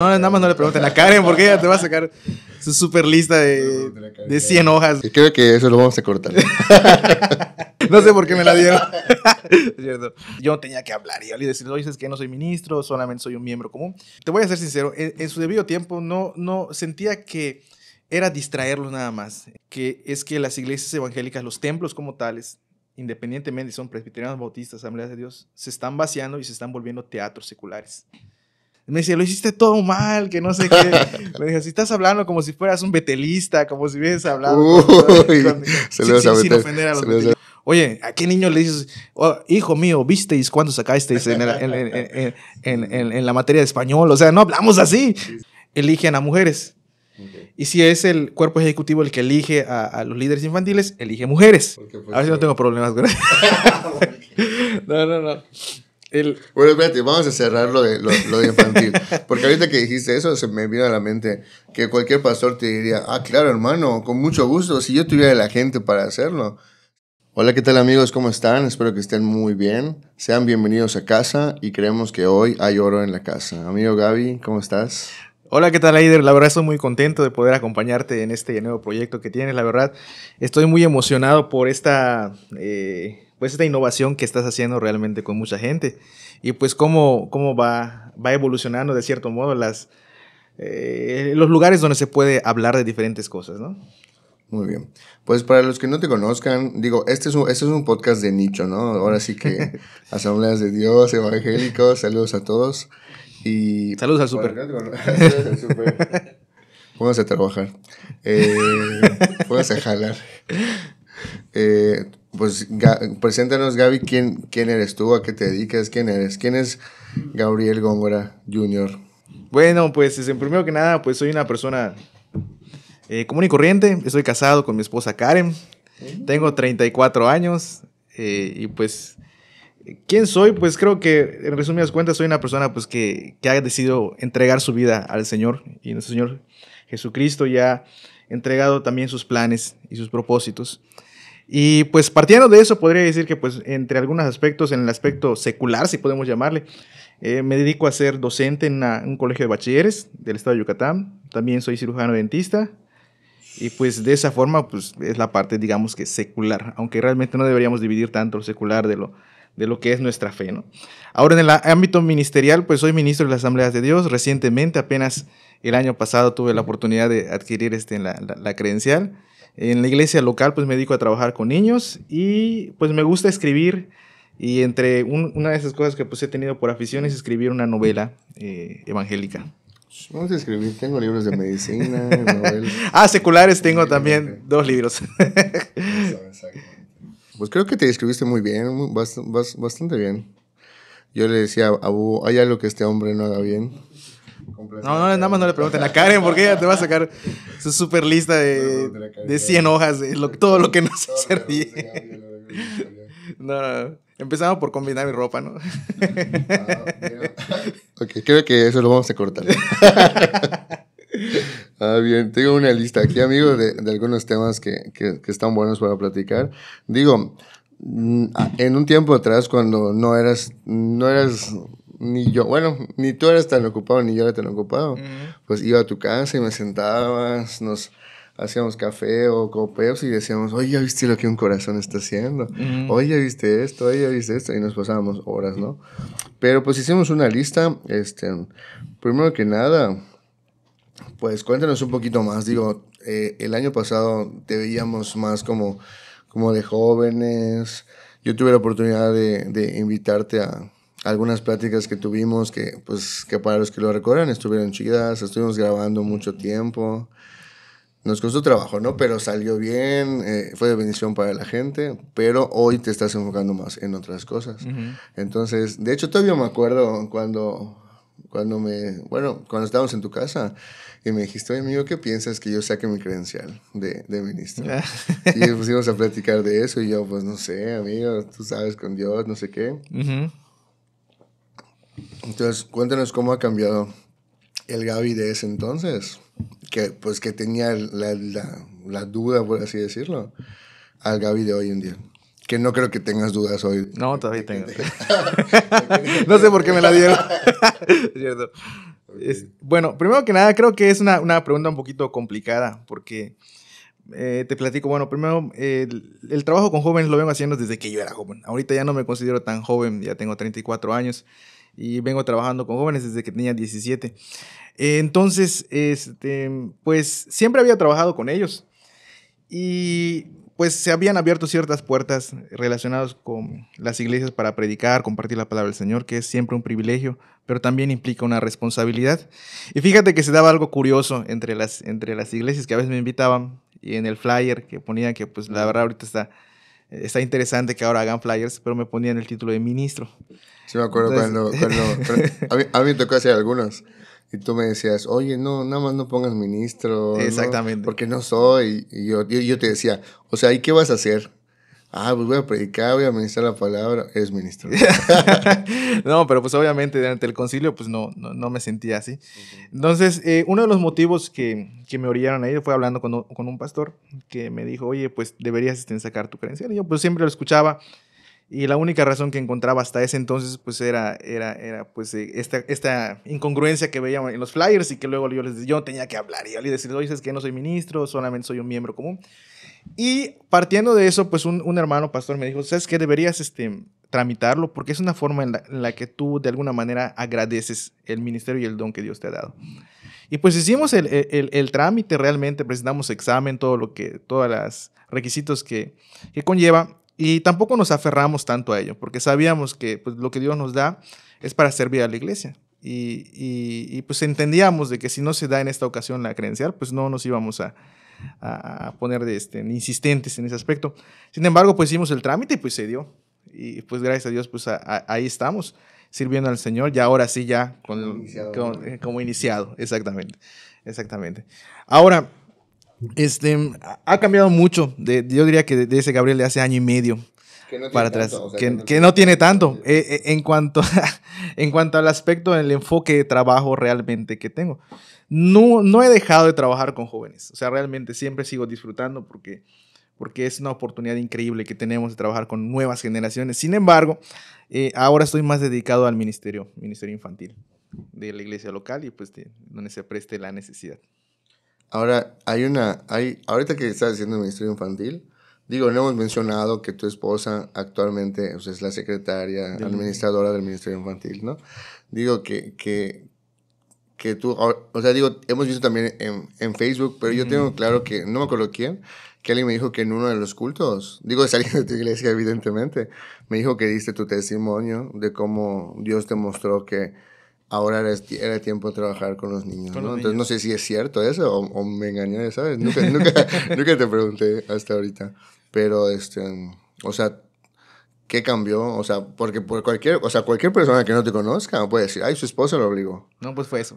No, nada más no le pregunten a Karen porque ella te va a sacar su super lista de, 100 hojas. Creo que eso lo vamos a cortar. no sé por qué me la dieron. Yo tenía que hablar y decirles, oye, es que no soy ministro, solamente soy un miembro común. Te voy a ser sincero, en, su debido tiempo no, no sentía que era distraerlos nada más, que es que las iglesias evangélicas, los templos como tales, independientemente si son presbiterianos, bautistas, asambleas de Dios, se están vaciando y se están volviendo teatros seculares me decía, lo hiciste todo mal, que no sé qué. me dije, si estás hablando como si fueras un betelista, como si hubieses hablado. Uy, se sin, ofender a los Oye, ¿a qué niño le dices, oh, hijo mío, visteis cuándo sacasteis en, en, en, en, la materia de español? O sea, no hablamos así. Eligen a mujeres. Y si es el cuerpo ejecutivo el que elige a, a los líderes infantiles, elige mujeres. a ver si no tengo problemas con no, no, no. Bueno, espérate, vamos a cerrar lo de, lo, infantil. Porque ahorita que dijiste eso, se me vino a la mente que cualquier pastor te diría, ah, claro, hermano, con mucho gusto, si yo tuviera la gente para hacerlo. Hola, ¿qué tal amigos? ¿Cómo están? Espero que estén muy bien. Sean bienvenidos a casa y creemos que hoy hay oro en la casa. Amigo Gaby, ¿cómo estás? Hola, ¿qué tal, Aider? La verdad estoy muy contento de poder acompañarte en este nuevo proyecto que tienes. La verdad, estoy muy emocionado por esta... Eh, pues esta innovación que estás haciendo realmente con mucha gente y pues cómo, cómo va, evolucionando de cierto modo las, eh, los lugares donde se puede hablar de diferentes cosas, ¿no? Muy bien. Pues para los que no te conozcan, digo, este es un, este es un podcast de nicho, ¿no? Ahora sí que asambleas de Dios, evangélicos, saludos a todos. Y saludos al super. Pónganse a trabajar. Eh, a jalar. Eh, pues preséntanos Gaby, ¿quién, ¿quién eres tú? ¿A qué te dedicas? ¿Quién eres? ¿Quién es Gabriel Góngora Jr.? Bueno, pues en primero que nada, pues soy una persona eh, común y corriente. Estoy casado con mi esposa Karen. Mm. Tengo 34 años eh, y pues ¿Quién soy? Pues creo que, en resumidas cuentas, soy una persona pues, que, que, ha decidido entregar su vida al Señor. Y nuestro Señor Jesucristo ya ha entregado también sus planes y sus propósitos. Y pues partiendo de eso, podría decir que pues entre algunos aspectos, en el aspecto secular, si podemos llamarle, eh, me dedico a ser docente en un colegio de bachilleres del estado de Yucatán. También soy cirujano dentista. Y pues de esa forma, pues es la parte, digamos que secular, aunque realmente no deberíamos dividir tanto lo secular de lo, de lo que es nuestra fe, ¿no? Ahora en el ámbito ministerial, pues soy ministro de las Asambleas de Dios. Recientemente, apenas el año pasado, tuve la oportunidad de adquirir este, la, la credencial. En la iglesia local pues me dedico a trabajar con niños y pues me gusta escribir y entre una de esas cosas que pues he tenido por afición es escribir una novela eh, evangélica. Pues, vamos a escribir, tengo libros de medicina, novelas. Ah, seculares tengo también, dos libros. pues creo que te escribiste muy bien, bastante bien. Yo le decía a Abu, hay algo que este hombre no haga bien. No, no, nada más no le pregunten a Karen porque ella te va a sacar su super lista de, 100 hojas de todo lo que no se servía. No, no, empezamos por combinar mi ropa, ¿no? Ah, ok, creo que eso lo vamos a cortar. Ah, bien, tengo una lista aquí, amigo, de, algunos temas que, están buenos para platicar. Digo, mm, en un tiempo atrás, cuando no eras, no eras ni yo, bueno, ni tú eras tan ocupado, ni yo era tan ocupado. Pues iba a tu casa y me sentabas, nos hacíamos café o copeos y decíamos, oye, ¿ya viste lo que un corazón está haciendo? Oye, ¿ya Oye, ¿viste esto? Oye, ¿viste esto? Y nos pasábamos horas, ¿no? Pero pues hicimos una lista, este, primero que nada, pues cuéntanos un poquito más, digo, eh, el año pasado te veíamos más como, como de jóvenes, yo tuve la oportunidad de invitarte a algunas pláticas que tuvimos que, pues, que para los que lo recuerdan estuvieron chidas, estuvimos grabando mucho tiempo. Nos costó trabajo, ¿no? Pero salió bien, eh, fue de bendición para la gente, pero hoy te estás enfocando más en otras cosas. Entonces, de hecho, todavía me acuerdo cuando, cuando me, bueno, cuando estábamos en tu casa y me dijiste, oye, amigo, ¿qué piensas que yo saque mi credencial de, de ministro? Ah. Y y pusimos a platicar de eso y yo, pues, no sé, amigo, tú sabes con Dios, no sé qué. Uh entonces, cuéntanos cómo ha cambiado el Gaby de ese entonces, que pues que tenía la, duda, por así decirlo, al Gaby de hoy en día. Que no creo que tengas dudas hoy. No, todavía tengo. no sé por qué me la dieron. Cierto. bueno, primero que nada, creo que es una, una pregunta un poquito complicada, porque eh, te platico, bueno, primero, el, el, trabajo con jóvenes lo vengo haciendo desde que yo era joven. Ahorita ya no me considero tan joven, ya tengo 34 años y vengo trabajando con jóvenes desde que tenía 17. Entonces, este, pues siempre había trabajado con ellos y pues se habían abierto ciertas puertas relacionadas con las iglesias para predicar, compartir la palabra del Señor, que es siempre un privilegio, pero también implica una responsabilidad. Y fíjate que se daba algo curioso entre las, entre las iglesias que a veces me invitaban y en el flyer que ponían que pues la verdad ahorita está está interesante que ahora hagan flyers, pero me ponían el título de ministro. Sí, me acuerdo cuando, a, mí, me tocó hacer algunos. Y tú me decías, oye, no, nada más no pongas ministro. Exactamente. Porque no soy. Y yo, yo, te decía, o sea, ¿y qué vas a hacer? ah, pues voy a predicar, voy a ministrar la palabra, es ministro. no, pero pues obviamente durante el concilio pues no, no, me sentía así. Entonces, eh, uno de los motivos que, que me orillaron ahí fue hablando con, con, un pastor que me dijo, oye, pues deberías este, sacar tu credencial. Y yo pues siempre lo escuchaba y la única razón que encontraba hasta ese entonces pues era, era, era pues eh, esta, esta incongruencia que veíamos en los flyers y que luego yo les yo tenía que hablar y yo les decía, oye, es que no soy ministro, solamente soy un miembro común. Y partiendo de eso, pues un, hermano pastor me dijo, ¿sabes qué? Deberías este, tramitarlo porque es una forma en la, que tú de alguna manera agradeces el ministerio y el don que Dios te ha dado. Y pues hicimos el, trámite realmente, presentamos examen, todo lo que, todas las requisitos que, conlleva y tampoco nos aferramos tanto a ello porque sabíamos que pues, lo que Dios nos da es para servir a la iglesia. Y, y, pues entendíamos de que si no se da en esta ocasión la credencial, pues no nos íbamos a, a, poner este, insistentes en ese aspecto. Sin embargo, pues hicimos el trámite y pues se dio. Y pues gracias a Dios, pues ahí estamos sirviendo al Señor, y ahora sí, ya con, eh, como, iniciado. exactamente, exactamente. Ahora, este, ha cambiado mucho, yo diría que de, ese Gabriel de hace año y medio para atrás, que, no tiene tanto en, cuanto, en cuanto al aspecto, el enfoque de trabajo realmente que tengo no, no he dejado de trabajar con jóvenes. O sea, realmente siempre sigo disfrutando porque, porque es una oportunidad increíble que tenemos de trabajar con nuevas generaciones. Sin embargo, eh, ahora estoy más dedicado al ministerio, ministerio infantil de la iglesia local y pues donde se preste la necesidad. Ahora, hay una, hay, ahorita que estás haciendo el ministerio infantil, digo, no hemos mencionado que tu esposa actualmente es la secretaria, administradora del ministerio infantil, ¿no? Digo que, que, que tú, o sea, digo, hemos visto también en, Facebook, pero yo tengo claro que, no me acuerdo quién, que alguien me dijo que en uno de los cultos, digo, de de tu iglesia, evidentemente, me dijo que diste tu testimonio de cómo Dios te mostró que ahora era, tiempo de trabajar con los niños, ¿no? Entonces, no sé si es cierto eso o, o me engañé, ¿sabes? Nunca, nunca, nunca te pregunté hasta ahorita, pero, este, o sea, ¿Qué cambió? O sea, porque por cualquier, o sea, cualquier persona que no te conozca puede decir, ay, su esposa lo obligó. No, pues fue eso.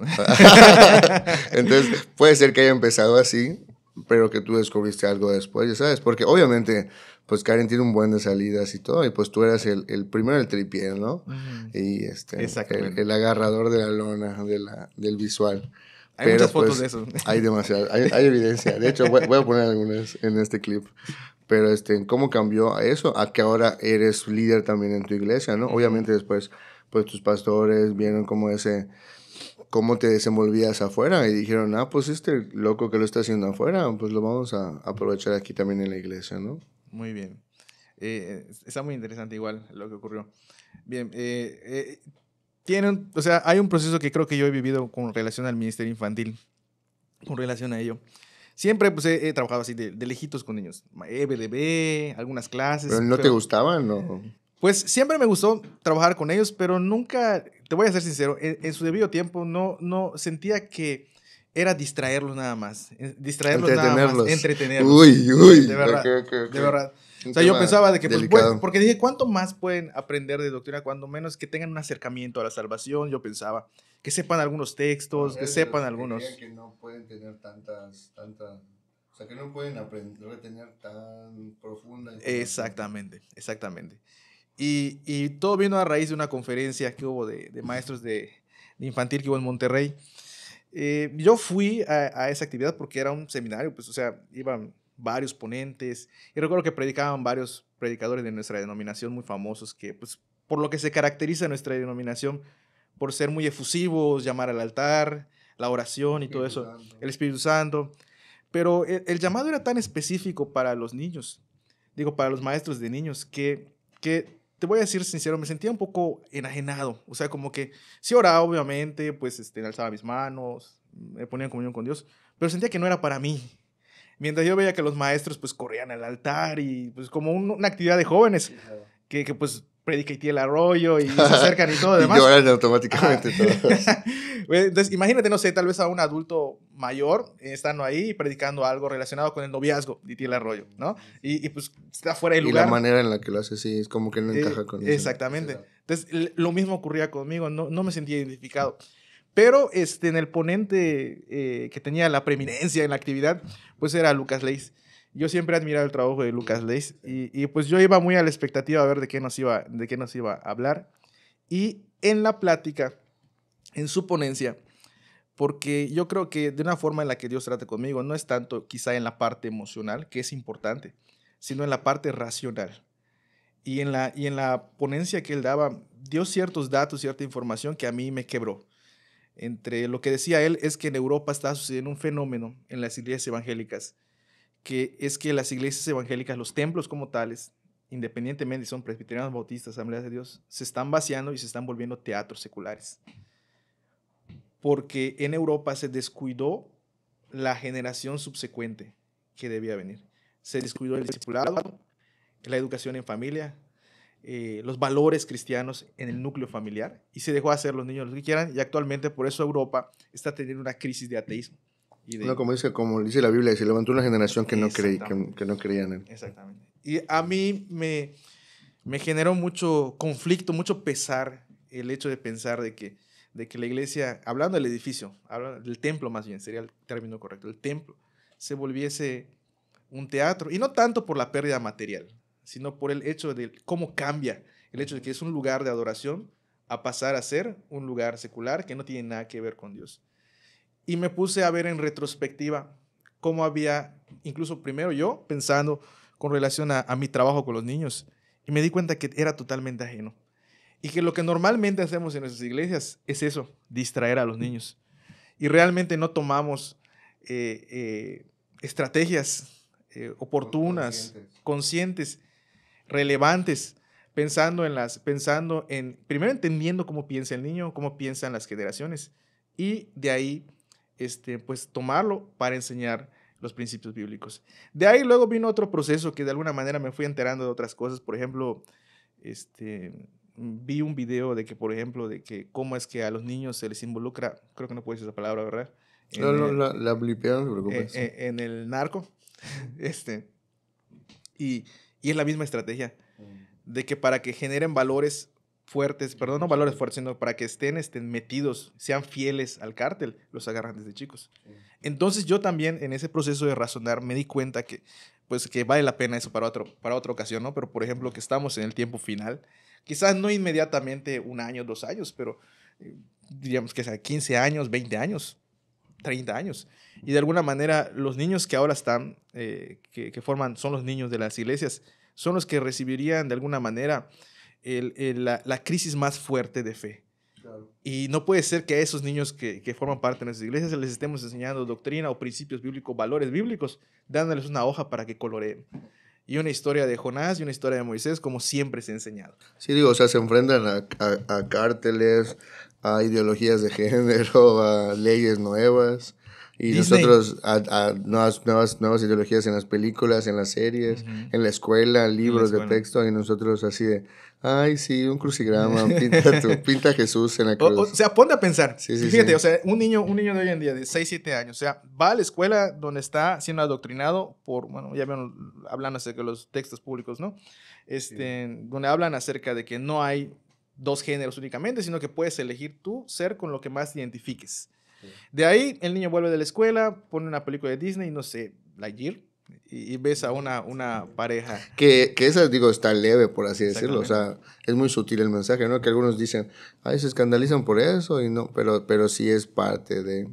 Entonces, puede ser que haya empezado así, pero que tú descubriste algo después, ya sabes, porque obviamente, pues Karen tiene un buen de salidas y todo, y pues tú eras el, el primero el tripié, ¿no? Y este, el, agarrador de la lona, de la, del visual. Hay muchas fotos pues, de eso. Hay demasiado, hay, evidencia. De hecho, voy, a poner algunas en este clip pero este, ¿cómo cambió eso? A que ahora eres líder también en tu iglesia, ¿no? Obviamente después, pues tus pastores vieron cómo ese, cómo te desenvolvías afuera y dijeron, ah, pues este loco que lo está haciendo afuera, pues lo vamos a aprovechar aquí también en la iglesia, ¿no? Muy bien. Eh, está muy interesante igual lo que ocurrió. Bien, eh, eh, tienen, o sea, hay un proceso que creo que yo he vivido con relación al ministerio infantil, con relación a ello. Siempre pues, he, trabajado así de, lejitos con niños. EBDB, algunas clases. ¿Pero no te gustaban? No? Pues siempre me gustó trabajar con ellos, pero nunca, te voy a ser sincero, en, su debido tiempo no, no sentía que era distraerlos nada más. Distraerlos nada más. Entretenerlos. Uy, uy. De verdad. De verdad o sea, yo pensaba de que, pues, pues, porque dije, ¿cuánto más pueden aprender de doctrina? Cuando menos que tengan un acercamiento a la salvación, yo pensaba, que sepan algunos textos, que sepan algunos. Que no pueden tener tantas, tantas, o sea, que no pueden aprender, retener tan profunda. Exactamente, exactamente. Y, y, todo vino a raíz de una conferencia que hubo de, de maestros de, infantil que hubo en Monterrey. Eh, yo fui a, a, esa actividad porque era un seminario, pues, o sea, iban varios ponentes. Y recuerdo que predicaban varios predicadores de nuestra denominación muy famosos que, pues, por lo que se caracteriza nuestra denominación, por ser muy efusivos, llamar al altar, la oración y todo eso, el Espíritu Santo. Pero el, llamado era tan específico para los niños, digo, para los maestros de niños, que, que te voy a decir sincero, me sentía un poco enajenado. O sea, como que sí oraba, obviamente, pues este, alzaba mis manos, me ponía en comunión con Dios, pero sentía que no era para mí. Mientras yo veía que los maestros pues corrían al altar y pues como una actividad de jóvenes que, pues predica el arroyo y se acercan y todo y demás. lloran automáticamente todos. Entonces, imagínate, no sé, tal vez a un adulto mayor eh, estando ahí y predicando algo relacionado con el noviazgo de el Arroyo, ¿no? Y, pues está fuera de lugar. Y la manera en la que lo hace, sí, es como que no eh, encaja con con Exactamente. Entonces, lo mismo ocurría conmigo, no, no me sentía identificado. Pero este, en el ponente eh, que tenía la preeminencia en la actividad, pues era Lucas Leis. Yo siempre he admirado el trabajo de Lucas Leis y, pues yo iba muy a la expectativa a ver de qué nos iba, de qué nos iba a hablar. Y en la plática, en su ponencia, porque yo creo que de una forma en la que Dios trata conmigo no es tanto quizá en la parte emocional, que es importante, sino en la parte racional. Y en la, y en la ponencia que él daba, dio ciertos datos, cierta información que a mí me quebró entre lo que decía él es que en Europa está sucediendo un fenómeno en las iglesias evangélicas, que es que las iglesias evangélicas, los templos como tales, independientemente si son presbiterianos, bautistas, asambleas de Dios, se están vaciando y se están volviendo teatros seculares. Porque en Europa se descuidó la generación subsecuente que debía venir. Se descuidó el discipulado, la educación en familia, eh, los valores cristianos en el núcleo familiar y se dejó hacer los niños lo que quieran y actualmente por eso Europa está teniendo una crisis de ateísmo. Y No, como dice, como dice la Biblia, se levantó una generación que no, cree que, no creía en él. Exactamente. Y a mí me, generó mucho conflicto, mucho pesar el hecho de pensar de que, de que la iglesia, hablando del edificio, del templo más bien, sería el término correcto, el templo, se volviese un teatro, y no tanto por la pérdida material, sino por el hecho de cómo cambia, el hecho de que es un lugar de adoración a pasar a ser un lugar secular que no tiene nada que ver con Dios. Y me puse a ver en retrospectiva cómo había, incluso primero yo, pensando con relación a, mi trabajo con los niños, y me di cuenta que era totalmente ajeno. Y que lo que normalmente hacemos en nuestras iglesias es eso, distraer a los niños. Y realmente no tomamos eh, eh, estrategias eh, oportunas, conscientes relevantes, pensando en las, pensando en, primero entendiendo cómo piensa el niño, cómo piensan las generaciones, y de ahí, este, pues tomarlo para enseñar los principios bíblicos. De ahí luego vino otro proceso que de alguna manera me fui enterando de otras cosas, por ejemplo, este, vi un video de que, por ejemplo, de que cómo es que a los niños se les involucra, creo que no puedes decir esa palabra, ¿verdad? no, no, la, no e, e, en, el narco, este, y, y es la misma estrategia. Mm. De que para que generen valores fuertes, perdón, no valores fuertes, sino para que estén, estén metidos, sean fieles al cártel, los agarran desde chicos. Entonces yo también en ese proceso de razonar me di cuenta que pues que vale la pena eso para, otro, para otra ocasión, ¿no? Pero por ejemplo que estamos en el tiempo final, quizás no inmediatamente un año, dos años, pero eh, diríamos que sea 15 años, 20 años, 30 años. Y de alguna manera, los niños que ahora están, eh, que, forman, son los niños de las iglesias, son los que recibirían de alguna manera la, crisis más fuerte de fe. Y no puede ser que a esos niños que, forman parte de nuestras iglesias les estemos enseñando doctrina o principios bíblicos, valores bíblicos, dándoles una hoja para que coloreen. Y una historia de Jonás y una historia de Moisés, como siempre se ha enseñado. Sí, digo, o sea, se enfrentan a, a, a cárteles, a ideologías de género, a leyes nuevas. Y nosotros a, nuevas, nuevas, nuevas, ideologías en las películas, en las series, en la escuela, libros de texto, y nosotros así de, ay, sí, un crucigrama, pinta, Jesús en la cruz. O, sea, ponte a pensar. Fíjate, o sea, un niño, un niño de hoy en día de 6, 7 años, o sea, va a la escuela donde está siendo adoctrinado por, bueno, ya vieron, hablando acerca de los textos públicos, ¿no? Este, donde hablan acerca de que no hay dos géneros únicamente, sino que puedes elegir tú ser con lo que más te identifiques. De ahí, el niño vuelve de la escuela, pone una película de Disney, no sé, la y, y ves a una, pareja. Que, que esa, digo, está leve, por así decirlo. O sea, es muy sutil el mensaje, ¿no? Que algunos dicen, ay, se escandalizan por eso, y no, pero, pero sí es parte de...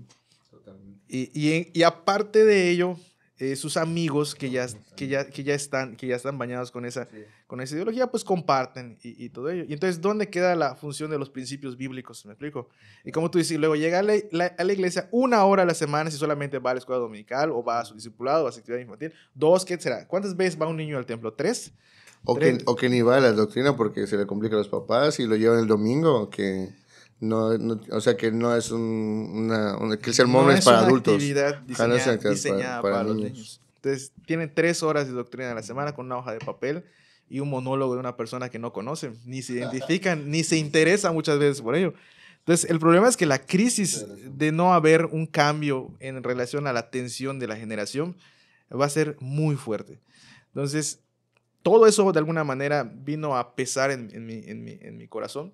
y aparte de ello, eh, sus amigos que ya, que, ya, que, ya están, que ya están bañados con esa, con esa ideología, pues comparten y, todo ello. Y entonces, ¿dónde queda la función de los principios bíblicos? ¿Me explico? Y como tú dices, luego llega a la, iglesia una hora a la semana si solamente va a la escuela dominical o va a su discipulado o a su actividad infantil. Dos, ¿qué será? ¿Cuántas veces va un niño al templo? ¿Tres? O, Que, o que, ni va a la doctrina porque se le complica a los papás y lo llevan el domingo. que no, o sea que no es un, que el sermón es, para adultos. Ah, es una actividad diseñada para, los niños. Entonces, tiene tres horas de doctrina a la semana con una hoja de papel y un monólogo de una persona que no conocen, ni se identifican, ni se interesan muchas veces por ello. Entonces, el problema es que la crisis de no haber un cambio en relación a la atención de la generación va a ser muy fuerte. Entonces, todo eso de alguna manera vino a pesar mi, en, mi, en mi corazón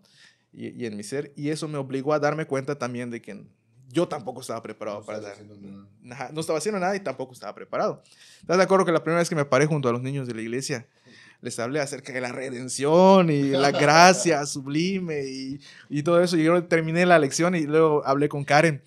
y, en mi ser. Y eso me obligó a darme cuenta también de que yo tampoco estaba preparado para nada. No estaba haciendo nada y tampoco estaba preparado. ¿Estás de acuerdo que la primera vez que me paré junto a los niños de la iglesia, les hablé acerca de la redención y la gracia sublime y, y todo eso? Y yo terminé la lección y luego hablé con Karen.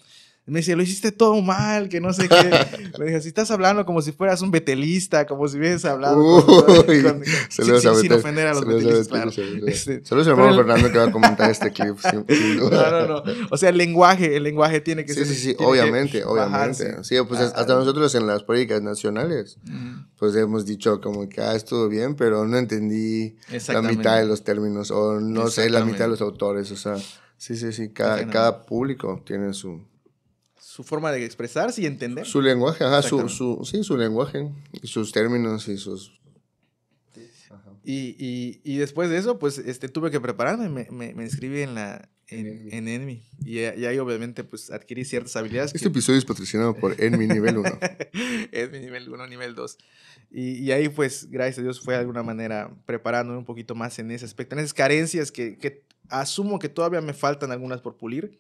Me dice, lo hiciste todo mal, que no sé qué. me dije, si estás hablando como si fueras un betelista, como si vienes hablado. Uy, con, sin, ofender a los betelistas, este, solo claro. Saludos, a hermano Fernando que va a comentar este clip. Sin, No, no, no. O sea, el lenguaje, el lenguaje tiene que ser. Sí, sí, obviamente, obviamente. Sí, pues ah, hasta ah. nosotros en las políticas nacionales, mm. pues hemos dicho como que, ah, estuvo bien, pero no entendí la mitad de los términos, o no sé, la mitad de los autores, o sea. Sí, sí, sí, cada, cada público tiene su, su forma de expresarse y entender. Su lenguaje, ajá, su, su, sí, su lenguaje, y sus términos y sus... Y, después de eso, pues este, tuve que prepararme, me, inscribí en la... En, en Y, ahí obviamente pues adquirí ciertas habilidades. Este episodio es patrocinado por Enmi nivel 1. Enmi nivel 1, nivel 2. Y, ahí pues, gracias a Dios, fue de alguna manera preparándome un poquito más en ese aspecto, en esas carencias que, que asumo que todavía me faltan algunas por pulir.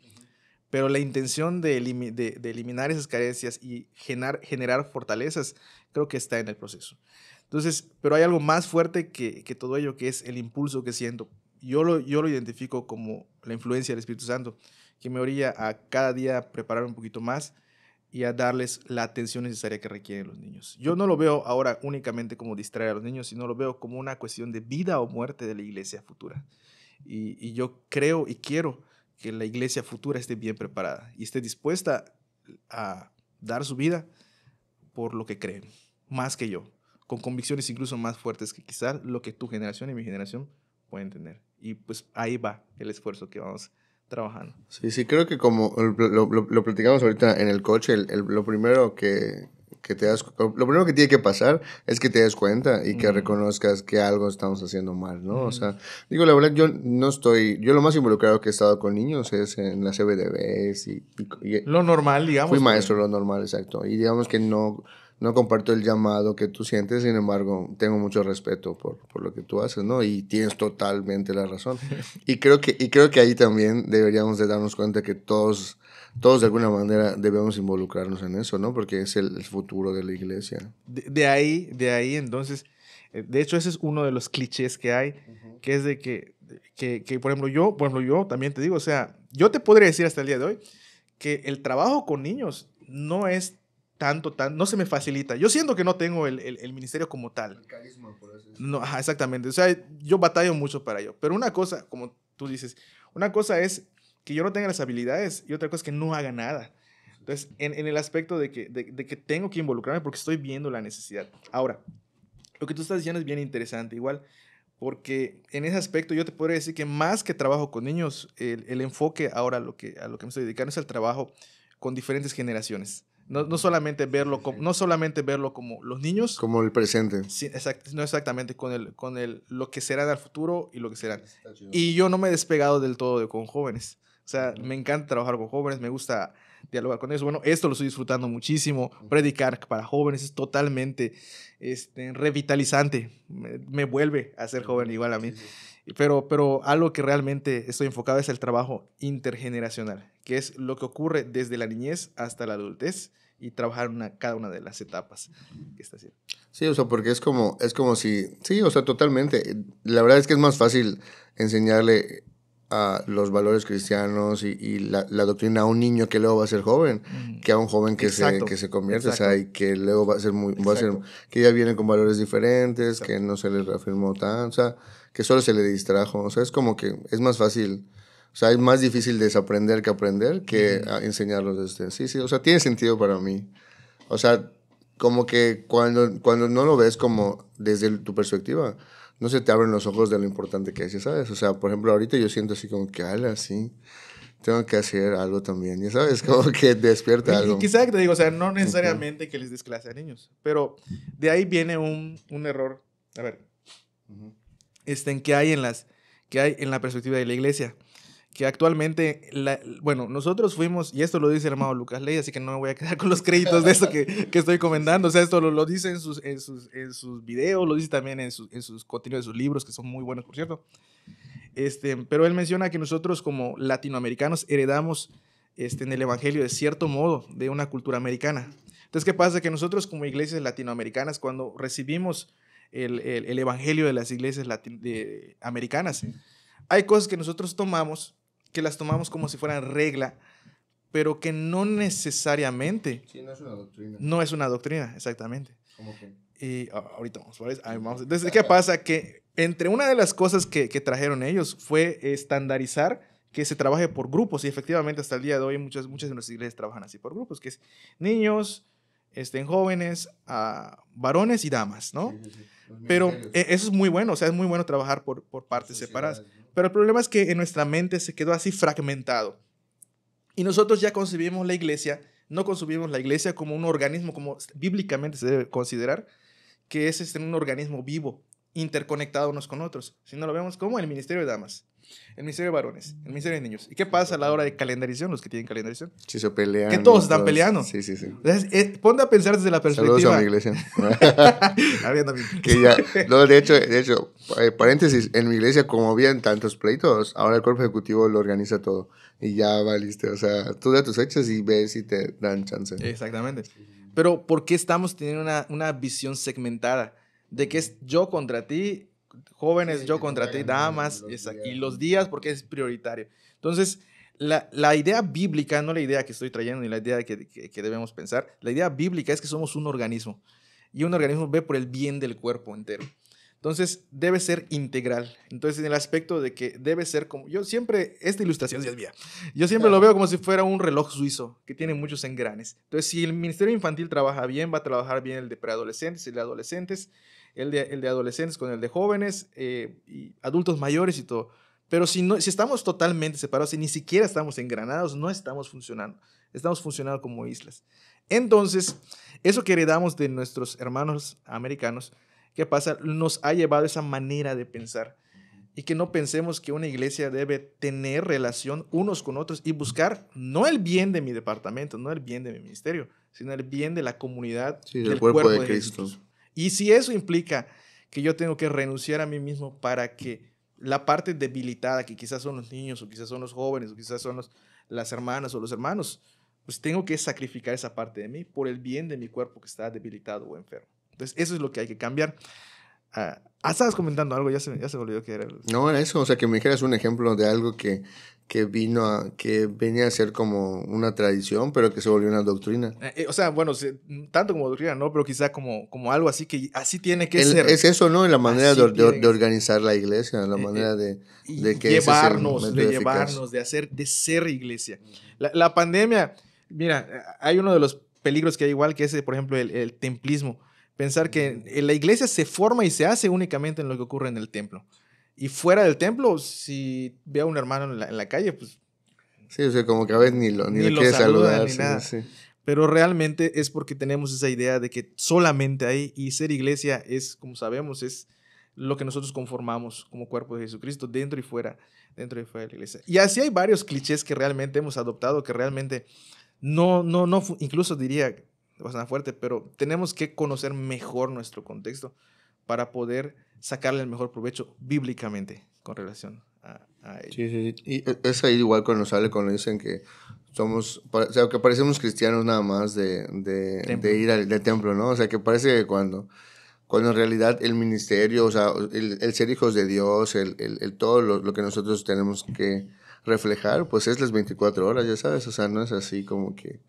Pero la intención de, eliminar esas carencias y generar, fortalezas creo que está en el proceso. Entonces, pero hay algo más fuerte que, todo ello, que es el impulso que siento. Yo lo, identifico como la influencia del Espíritu Santo, que me orilla a cada día preparar un poquito más y a darles la atención necesaria que requieren los niños. Yo no lo veo ahora únicamente como distraer a los niños, sino lo veo como una cuestión de vida o muerte de la iglesia futura. y yo creo y quiero que la iglesia futura esté bien preparada y esté dispuesta a dar su vida por lo que creen, más que yo, con convicciones incluso más fuertes que quizá lo que tu generación y mi generación pueden tener. Y pues ahí va el esfuerzo que vamos trabajando. Sí, sí, creo que como lo, platicamos ahorita en el coche, lo primero que, que te das, lo primero que tiene que pasar es que te des cuenta y que reconozcas que algo estamos haciendo mal, ¿no? O sea, digo, la verdad, yo no estoy, yo lo más involucrado que he estado con niños es en las CBDBs y, Lo normal, digamos. Fui pues. maestro, lo normal, exacto. Y digamos que no, no comparto el llamado que tú sientes, sin embargo, tengo mucho respeto por, por lo que tú haces, ¿no? Y tienes totalmente la razón. y creo que, y creo que ahí también deberíamos de darnos cuenta que todos todos de alguna manera debemos involucrarnos en eso, ¿no? Porque es el, futuro de la iglesia. De, ahí, de ahí entonces, eh, de hecho ese es uno de los clichés que hay, que es de que, que, que, por ejemplo, yo, bueno yo también te digo, o sea, yo te podría decir hasta el día de hoy que el trabajo con niños no es tanto, tan, no se me facilita. Yo siento que no tengo el, el, ministerio como tal. El carisma, por No, exactamente. O sea, yo batallo mucho para ello. Pero una cosa, como tú dices, una cosa es que yo no tenga las habilidades y otra cosa es que no haga nada. Entonces, en, el aspecto de que, de, que tengo que involucrarme porque estoy viendo la necesidad. Ahora, lo que tú estás diciendo es bien interesante, igual, porque en ese aspecto yo te podría decir que más que trabajo con niños, el, enfoque ahora a lo, que, a lo que me estoy dedicando es al trabajo con diferentes generaciones. No, solamente verlo como, no solamente verlo como los niños. Como el presente. Sí, no exactamente, con, el, con el, lo que serán al futuro y lo que serán. Y yo no me he despegado del todo de, con jóvenes. O sea, me encanta trabajar con jóvenes, me gusta dialogar con ellos. Bueno, esto lo estoy disfrutando muchísimo. Predicar para jóvenes es totalmente este, revitalizante. Me, vuelve a ser joven igual a mí. Pero, pero algo que realmente estoy enfocado es el trabajo intergeneracional, que es lo que ocurre desde la niñez hasta la adultez y trabajar una, cada una de las etapas que está haciendo. Sí, o sea, porque es como, es como si, sí, o sea, totalmente. La verdad es que es más fácil enseñarle a los valores cristianos y, la, doctrina a un niño que luego va a ser joven, que a un joven que, se, que se convierte, o sea, y que luego va a ser muy, va a ser, que ya viene con valores diferentes, que no se le reafirmó tan, o sea, que solo se le distrajo, o sea, es como que es más fácil, o sea, es más difícil desaprender que aprender que enseñarlos desde, sí, sí, o sea, tiene sentido para mí, o sea, como que cuando, cuando no lo ves como desde tu perspectiva, no se te abren los ojos de lo importante que es, sabes. O sea, por ejemplo, ahorita yo siento así como que, ala, sí, tengo que hacer algo también, ya sabes, como que despierta algo. Y te digo, o sea, no necesariamente que les des clase a niños, pero de ahí viene un, un error, a ver, este, en qué hay en las, que hay en la perspectiva de la iglesia que actualmente, bueno, nosotros fuimos, y esto lo dice el hermano Lucas Ley, así que no me voy a quedar con los créditos de esto que, estoy comentando, o sea, esto lo, lo dice en sus, en sus, en, videos, lo dice también en, sus contenidos de sus libros, que son muy buenos, por cierto. Este, pero él menciona que nosotros como latinoamericanos heredamos este, en el Evangelio, de cierto modo, de una cultura americana. Entonces, ¿qué pasa? Que nosotros como iglesias latinoamericanas, cuando recibimos el, Evangelio de las iglesias de, americanas, hay cosas que nosotros tomamos que las tomamos como si fueran regla, pero que no necesariamente... Sí, no es una doctrina. No es una doctrina, exactamente. ¿Cómo que? Y ahorita vamos, vamos. Entonces, ¿qué ah, pasa? Que entre una de las cosas que, que, trajeron ellos fue estandarizar que se trabaje por grupos y efectivamente hasta el día de hoy muchas, muchas de nuestras iglesias trabajan así por grupos, que es niños, estén jóvenes, a ah, varones y damas, ¿no? sí. Pero e, eso es muy bueno, o sea, es muy bueno trabajar por, partes separadas. Pero el problema es que en nuestra mente se quedó así fragmentado. Y nosotros ya concebimos la iglesia, no concebimos la iglesia como un organismo, como bíblicamente se debe considerar, que es este, un organismo vivo, interconectados unos con otros, Si no lo vemos como el Ministerio de Damas, el Ministerio de Varones, el Ministerio de Niños. ¿Y qué pasa a la hora de calendarización, los que tienen calendarización? Si se pelean. Que todos están peleando. Sí, sí, sí. Entonces, eh, ponte a pensar desde la perspectiva. Saludos a ah, mi iglesia. que ya, no, de hecho, de hecho eh, paréntesis, en mi iglesia, como habían tantos pleitos, ahora el cuerpo ejecutivo lo organiza todo. Y ya valiste, o sea, tú da tus hechos y ves si te dan chance. Exactamente. Pero, ¿por qué estamos teniendo una, una visión segmentada? de que es yo contra ti, jóvenes, yo contra ti, damas, es y los días porque es prioritario. Entonces, la, idea bíblica, no la idea que estoy trayendo ni la idea que, que, debemos pensar, la idea bíblica es que somos un organismo y un organismo ve por el bien del cuerpo entero. Entonces, debe ser integral. Entonces, en el aspecto de que debe ser como. Yo siempre, esta ilustración es mía. Yo siempre lo veo como si fuera un reloj suizo que tiene muchos engranes. Entonces, si el Ministerio Infantil trabaja bien, va a trabajar bien el de preadolescentes y de adolescentes el de, el de adolescentes con el de jóvenes, eh, y adultos mayores y todo. Pero si, no, si estamos totalmente separados, y ni siquiera estamos engranados, no estamos funcionando. Estamos funcionando como islas. Entonces, eso que heredamos de nuestros hermanos americanos, ¿qué pasa? Nos ha llevado esa manera de pensar. Y que no pensemos que una iglesia debe tener relación unos con otros y buscar no el bien de mi departamento, no el bien de mi ministerio, sino el bien de la comunidad. Sí, del, del cuerpo, de, Cristo. Y si eso implica que yo tengo que renunciar a mí mismo para que la parte debilitada, que quizás son los niños, o quizás son los jóvenes, o quizás son los, las hermanas o los hermanos, pues tengo que sacrificar esa parte de mí por el bien de mi cuerpo que está debilitado o enfermo. Entonces, eso es lo que hay que cambiar. Ah, ah estabas comentando algo, ya se, ya se olvidó que era. No, era eso, o sea, que me dijeras un ejemplo de algo que que vino a, que venía a ser como una tradición, pero que se volvió una doctrina. Eh, eh, o sea, bueno, tanto como doctrina, ¿no? Pero quizá como, como algo así que así tiene que ser. Es eso, ¿no? La manera de, organizar la iglesia, la eh, manera de, de que llevarnos, de llevarnos, de hacer, de ser iglesia. La, pandemia, mira, hay uno de los peligros que hay igual que ese, por ejemplo, el, el templismo. Pensar que la iglesia se forma y se hace únicamente en lo que ocurre en el templo. Y fuera del templo, si veo a un hermano en la, en la calle, pues... Sí, o sea, como que a veces ni, lo, ni, le quiere saludar. Pero realmente es porque tenemos esa idea de que solamente ahí y ser iglesia es, como sabemos, es lo que nosotros conformamos como cuerpo de Jesucristo, dentro y fuera, dentro y fuera de la iglesia. Y así hay varios clichés que realmente hemos adoptado, que realmente no, no, no, incluso diría bastante fuerte, pero tenemos que conocer mejor nuestro contexto para poder sacarle el mejor provecho bíblicamente con relación a, a ello. Sí, sí, sí. Y e, es ahí igual cuando sale, cuando dicen que somos, o sea, que parecemos cristianos nada más de, ir al templo, ¿no? O sea, que parece que cuando, cuando en realidad el ministerio, o sea, el, ser hijos de Dios, el, todo lo, lo, que nosotros tenemos que reflejar, pues es las 24 horas, ya sabes, o sea, no es así como que...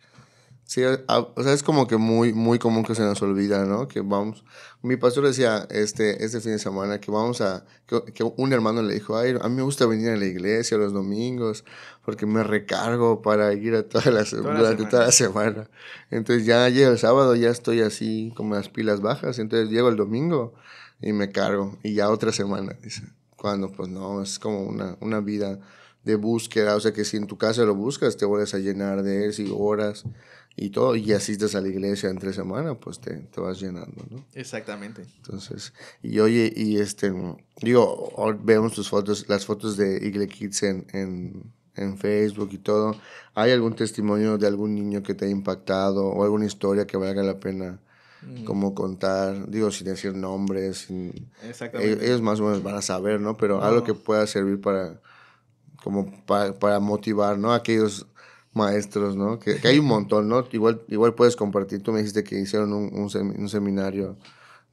Sí, o sea, es como que muy, muy común que se nos olvida, ¿no? Que vamos, mi pastor decía este, este fin de semana que vamos a, que, un hermano le dijo, ay, a mí me gusta venir a la iglesia los domingos porque me recargo para ir a toda la, semana. toda la semana. Entonces ya llega el sábado, ya estoy así como las pilas bajas, entonces llego el domingo y me cargo y ya otra semana, dice. Cuando pues no, es como una, una vida de búsqueda, o sea que si en tu casa lo buscas, te vuelves a llenar de él, horas y todo, y asistas a la iglesia entre semana, pues te, te, vas llenando, ¿no? Exactamente. Entonces, y oye, y este, digo, vemos tus fotos, las fotos de Igle Kids en, en, Facebook y todo. ¿Hay algún testimonio de algún niño que te ha impactado o alguna historia que valga la pena? Mm. como contar, digo, sin decir nombres. Exactamente. Ellos más o menos van a saber, ¿no? Pero algo que pueda servir para, como para motivar, ¿no? Aquellos maestros, ¿no? Que, hay un montón, ¿no? Igual, igual puedes compartir, tú me dijiste que hicieron un, seminario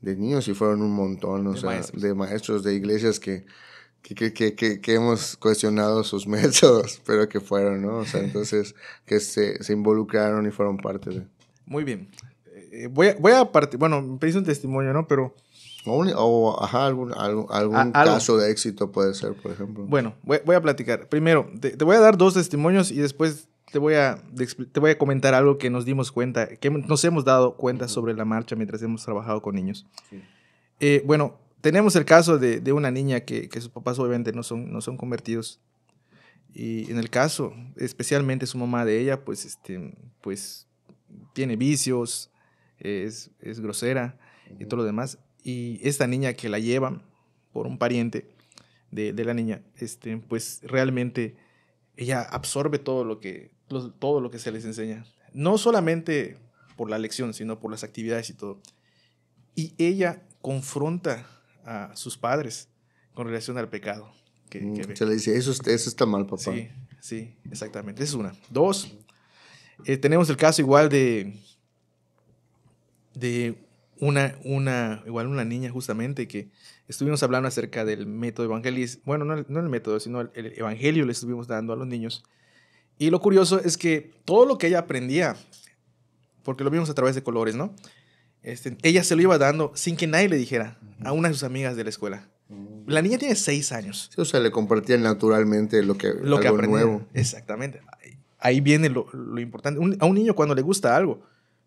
de niños y fueron un montón, o de sea, maestros. de maestros de iglesias que, que, hemos cuestionado sus métodos, pero que fueron, ¿no? O sea, entonces, que se, involucraron y fueron parte de. Muy bien. Eh, voy, a, voy a partir, bueno, me pediste un testimonio, ¿no? Pero o algún, algún, caso de éxito puede ser, por ejemplo. Bueno, voy, a platicar. Primero, te, voy a dar dos testimonios y después te voy, a, te voy a comentar algo que nos dimos cuenta, que nos hemos dado cuenta sobre la marcha mientras hemos trabajado con niños. Eh, bueno, tenemos el caso de, de una niña que, que, sus papás obviamente no son, no son convertidos. Y en el caso, especialmente su mamá de ella, pues, este, pues tiene vicios, es, es grosera y todo lo demás y esta niña que la lleva por un pariente de, la niña, este, pues realmente ella absorbe todo lo, que, todo lo que se les enseña. No solamente por la lección, sino por las actividades y todo. Y ella confronta a sus padres con relación al pecado. Que, mm, se le dice, eso, está mal, papá. Sí, sí, exactamente. es una. Dos, eh, tenemos el caso igual de, de una, una, igual una niña justamente que estuvimos hablando acerca del método evangelista, bueno, no, no, el método, sino el, evangelio le estuvimos dando a los niños. Y lo curioso es que todo lo que ella aprendía, porque lo vimos a través de colores, ¿no? Este, ella se lo iba dando sin que nadie le dijera a una de sus amigas de la escuela. Mm. La niña tiene seis años. o sea, le compartía naturalmente lo que, lo que nuevo. Exactamente. Ahí viene lo, importante. a un niño cuando le gusta algo,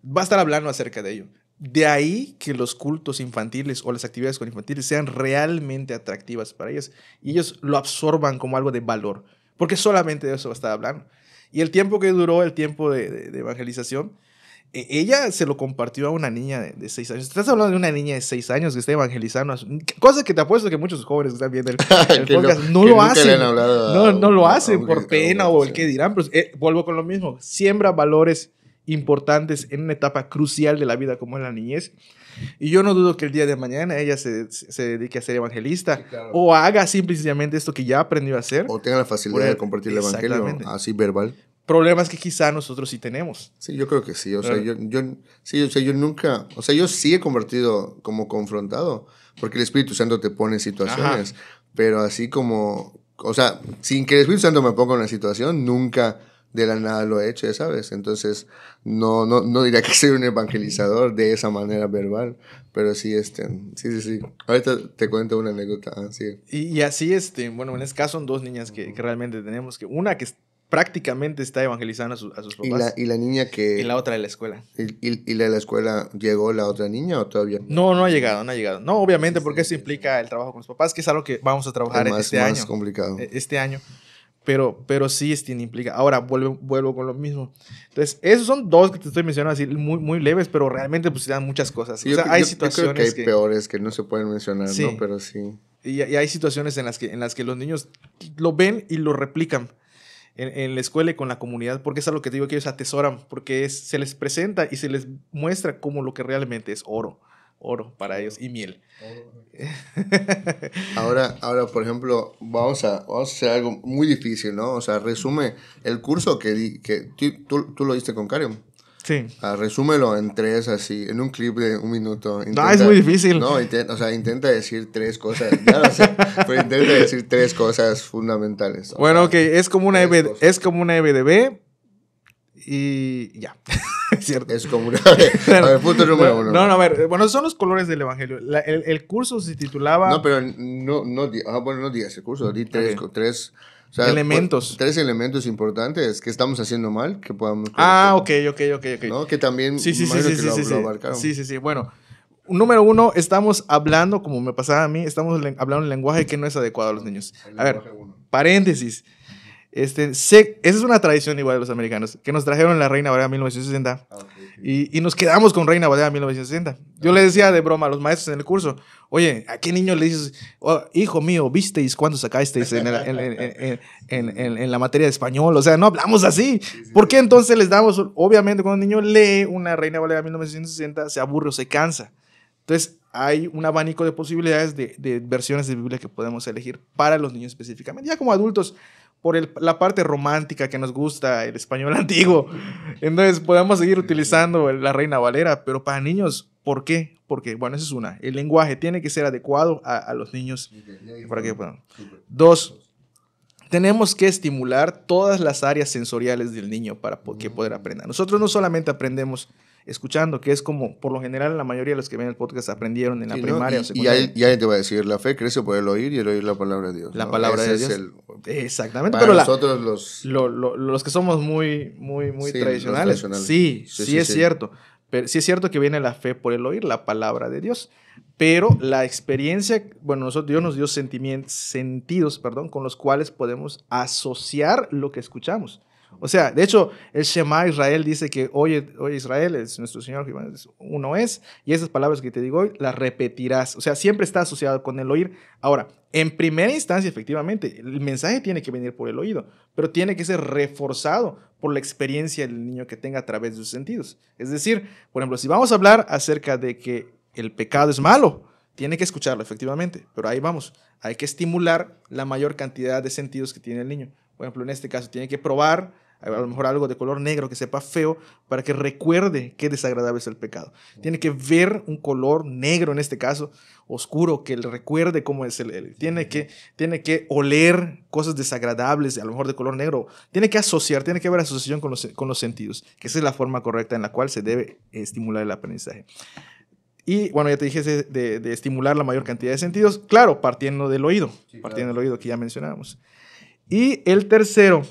va a estar hablando acerca de ello. De ahí que los cultos infantiles o las actividades con infantiles sean realmente atractivas para ellos y ellos lo absorban como algo de valor, porque solamente de eso estar hablando. Y el tiempo que duró el tiempo de, evangelización, e, ella se lo compartió a una niña de, seis años. Estás hablando de una niña de seis años que está evangelizando. Cosa que te apuesto que muchos jóvenes que están viendo el, podcast no, lo hacen. No, lo hacen por pena o el que dirán. Pero eh, vuelvo con lo mismo. Siembra valores importantes en una etapa crucial de la vida como es la niñez. Y yo no dudo que el día de mañana ella se, dedique a ser evangelista o haga simplemente esto que ya aprendió a hacer. O tenga la facilidad de compartir el evangelio así verbal. Problemas que quizá nosotros sí tenemos. Sí, yo creo que sí. O sea, yo, yo, sí, yo nunca, o sea, yo sí he convertido como confrontado, porque el Espíritu Santo te pone en situaciones, pero así como, o sea, sin que el Espíritu Santo me ponga en una situación, nunca de la nada lo he hecho, ya sabes. Entonces, no, no, no diría que soy un evangelizador de esa manera verbal, pero sí, este, sí, sí, sí. Ahorita te cuento una anécdota. Ah, y, así, este, bueno, en este caso son dos niñas que, realmente tenemos, que una que prácticamente está evangelizando a, sus papás. ¿Y la, niña que... Y la otra de la escuela. ¿Y, la de la escuela llegó la otra niña o todavía? No, no ha llegado, no ha llegado. No, obviamente porque eso implica el trabajo con los papás, que es algo que vamos a trabajar en este más año. complicado. E, este año. Pero, pero sí tiene este, implica. Ahora vuelvo, vuelvo con lo mismo. Entonces, esos son dos que te estoy mencionando así muy, muy leves, pero realmente pues se dan muchas cosas. Yo, o sea, hay situaciones creo que hay peores que no se pueden mencionar, ¿no? Pero sí. Y, hay situaciones en las, que, en las que los niños lo ven y lo replican. En, en, la escuela y con la comunidad, porque es algo que te digo que ellos atesoran, porque se les presenta y se les muestra como lo que realmente es oro oro para ellos y miel. ahora, ahora, por ejemplo, vamos a, hacer algo muy difícil, ¿no? O sea, resume el curso que, que tú, lo diste con Karim Sí. resúmelo en tres, así, en un clip de un minuto. ah es muy difícil. No, o sea, intenta decir tres cosas. Ya lo sé, pero intenta decir tres cosas fundamentales. Bueno, ok, es como una, e es como una EBDB y ya. es cierto. Es como a ver, punto número uno. No, no, a ver. Bueno, son los colores del evangelio. el, curso se titulaba. No, pero no, no, ah, digas el curso. Di tres. elementos. Pues, tres elementos importantes que estamos haciendo mal, que podamos... Ah, ok, ok, ok, ok. Que también... Sí, sí, sí, sí, sí, sí, sí, sí. Bueno, número uno, estamos hablando, como me pasaba a mí, estamos hablando un lenguaje que no es adecuado a los niños. a ver, paréntesis. Este, se, esa es una tradición igual de los americanos, que nos trajeron la Reina Valera 1960 ah, Y, y, nos quedamos con Reina Valera 1960. Yo le decía de broma a los maestros en el curso, oye, ¿a qué niño le dices, oh, hijo mío, visteis cuánto sacasteis en, la materia de español? O sea, no hablamos así. ¿Por qué entonces les damos, obviamente, cuando un niño lee una Reina Valera 1960, se aburre o se cansa? Entonces, hay un abanico de posibilidades de, de, versiones de Biblia que podemos elegir para los niños específicamente. Ya como adultos, por la parte romántica que nos gusta, el español antiguo. Entonces, podemos seguir utilizando la Reina Valera, pero para niños, ¿por qué? Porque, bueno, esa es una. El lenguaje tiene que ser adecuado a, los niños. Para Dos, tenemos que estimular todas las áreas sensoriales del niño para que mm. poder aprender. Nosotros no solamente aprendemos escuchando, que es como por lo general la mayoría de los que ven el podcast aprendieron en la primaria y, o secundaria. Y, ahí, te va a decir, la fe crece por el oír y el oír la palabra de Dios. La palabra de Dios. Exactamente. pero nosotros los... los que somos muy, muy, muy tradicionales. Sí, sí, es cierto. Pero sí es cierto que viene la fe por el oír la palabra de Dios. Pero la experiencia, bueno, nosotros, Dios nos dio sentimientos, sentidos, perdón, con los cuales podemos asociar lo que escuchamos. O sea, de hecho, el Shema Israel dice que, oye, Israel, es nuestro Señor, uno es, y esas palabras que te digo hoy las repetirás. O sea, siempre está asociado con el oír. Ahora, en primera instancia, efectivamente, el mensaje tiene que venir por el oído, pero tiene que ser reforzado por la experiencia del niño que tenga a través de sus sentidos. Es decir, por ejemplo, si vamos a hablar acerca de que el pecado es malo, tiene que escucharlo, efectivamente, pero ahí vamos, hay que estimular la mayor cantidad de sentidos que tiene el niño. Por ejemplo, en este caso, tiene que probar a lo mejor algo de color negro que sepa feo para que recuerde qué desagradable es el pecado. Tiene que ver un color negro en este caso, oscuro, que le recuerde cómo es el, Tiene, que, tiene que oler cosas desagradables, a lo mejor de color negro. Tiene que asociar, tiene que haber asociación con los, con los sentidos, que esa es la forma correcta en la cual se debe estimular el aprendizaje. Y bueno, ya te dije de, de, estimular la mayor cantidad de sentidos, claro, partiendo del oído, partiendo del oído que ya mencionábamos. Y el tercero,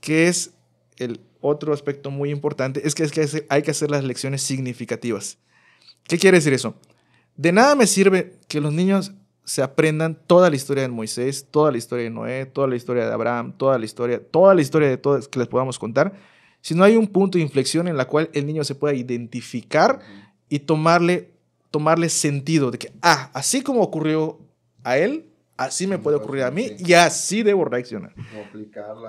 que es el otro aspecto muy importante, es que, hay que hacer las lecciones significativas. ¿Qué quiere decir eso? De nada me sirve que los niños se aprendan toda la historia de Moisés, toda la historia de Noé, toda la historia de Abraham, toda la historia, toda la historia de todas que les podamos contar, si no hay un punto de inflexión en la cual el niño se pueda identificar y tomarle, tomarle sentido de que, ah, así como ocurrió a él, Así me puede ocurrir a mí y así debo reaccionar.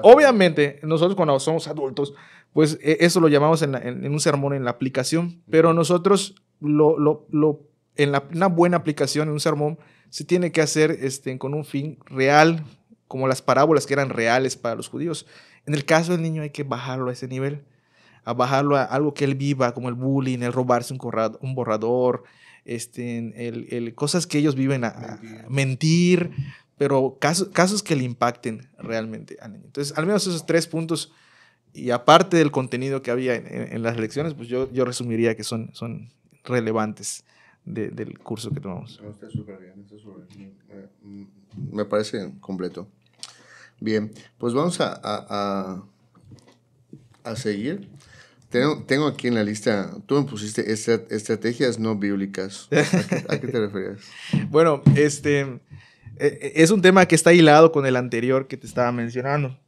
Obviamente, nosotros cuando somos adultos, pues e, eso lo llamamos en, un sermón, en la aplicación, pero nosotros lo, lo, en una buena aplicación, en un sermón, se tiene que hacer este, con un fin real, como las parábolas que eran reales para los judíos. En el caso del niño hay que bajarlo a ese nivel, a bajarlo a algo que él viva, como el bullying, el robarse un, un borrador, este, el, el, cosas que ellos viven, a, mentir, pero casos que le impacten realmente Entonces, al menos esos tres puntos, y aparte del contenido que había en, las lecciones, pues yo, yo resumiría que son, son relevantes. del curso que tomamos. Me parece completo. Bien, pues vamos a, a, a seguir. Tengo, aquí en la lista, tú me pusiste estrategias no bíblicas. ¿A qué, te referías? bueno, este e, e, es un tema que está hilado con el anterior que te estaba mencionando.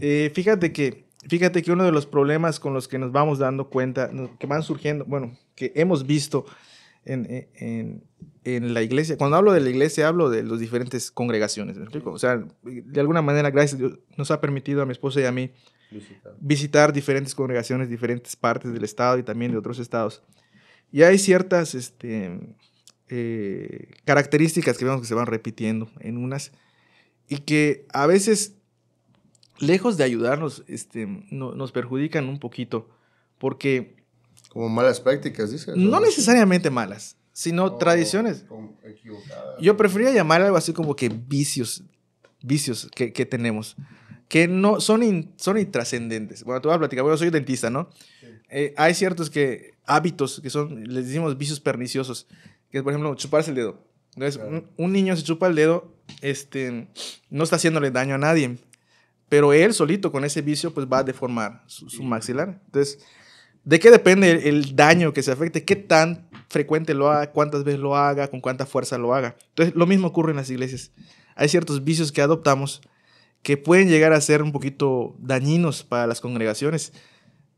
Eh, fíjate que fíjate que uno de los problemas con los que nos vamos dando cuenta, que van surgiendo, bueno, que hemos visto en, e, en, en la iglesia, cuando hablo de la iglesia hablo de las diferentes congregaciones, ¿me explico? O sea, de alguna manera, gracias a Dios, nos ha permitido a mi esposa y a mí visitar. diferentes congregaciones, diferentes partes del estado y también de otros estados. Y hay ciertas este, eh, características que vemos que se van repitiendo en unas y que a veces, lejos de ayudarnos, este, nos perjudican un poquito porque... Como malas prácticas, No, necesariamente malas, sino tradiciones. Yo prefería llamar algo así como que vicios, vicios que tenemos que no son, son intrascendentes. Bueno, te voy a platicar, bueno, soy dentista, ¿no? Eh, hay ciertos que, hábitos que son, les decimos vicios perniciosos, que es, por ejemplo, chuparse el dedo. un, niño se chupa el dedo, este, no está haciéndole daño a nadie, pero él solito con ese vicio, pues va a deformar su, maxilar. Entonces, ¿de qué depende el, daño que se afecte? ¿Qué tan frecuente lo haga? ¿Cuántas veces lo haga? ¿Con cuánta fuerza lo haga? Entonces, lo mismo ocurre en las iglesias. Hay ciertos vicios que adoptamos que pueden llegar a ser un poquito dañinos para las congregaciones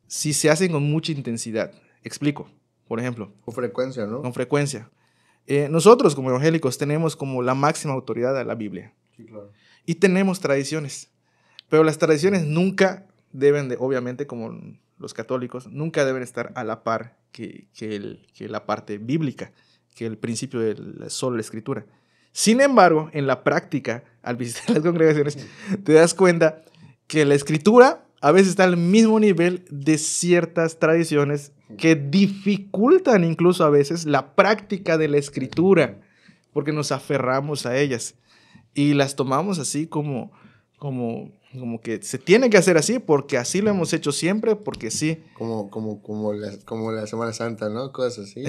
si se hacen con mucha intensidad. Explico, por ejemplo. Con frecuencia, ¿no? Con frecuencia. Eh, nosotros como evangélicos tenemos como la máxima autoridad a la Biblia. Y tenemos tradiciones, pero las tradiciones nunca deben de, obviamente como los católicos, nunca deben estar a la par que, la parte bíblica, que el principio de la escritura. Sin embargo, en la práctica, al visitar las congregaciones, te das cuenta que la escritura a veces está al mismo nivel de ciertas tradiciones que dificultan incluso a veces la práctica de la escritura, porque nos aferramos a ellas y las tomamos así como, como como que se tiene que hacer así porque así lo hemos hecho siempre, porque sí. Como, como, como, la, como la Semana Santa, ¿no? Cosas así.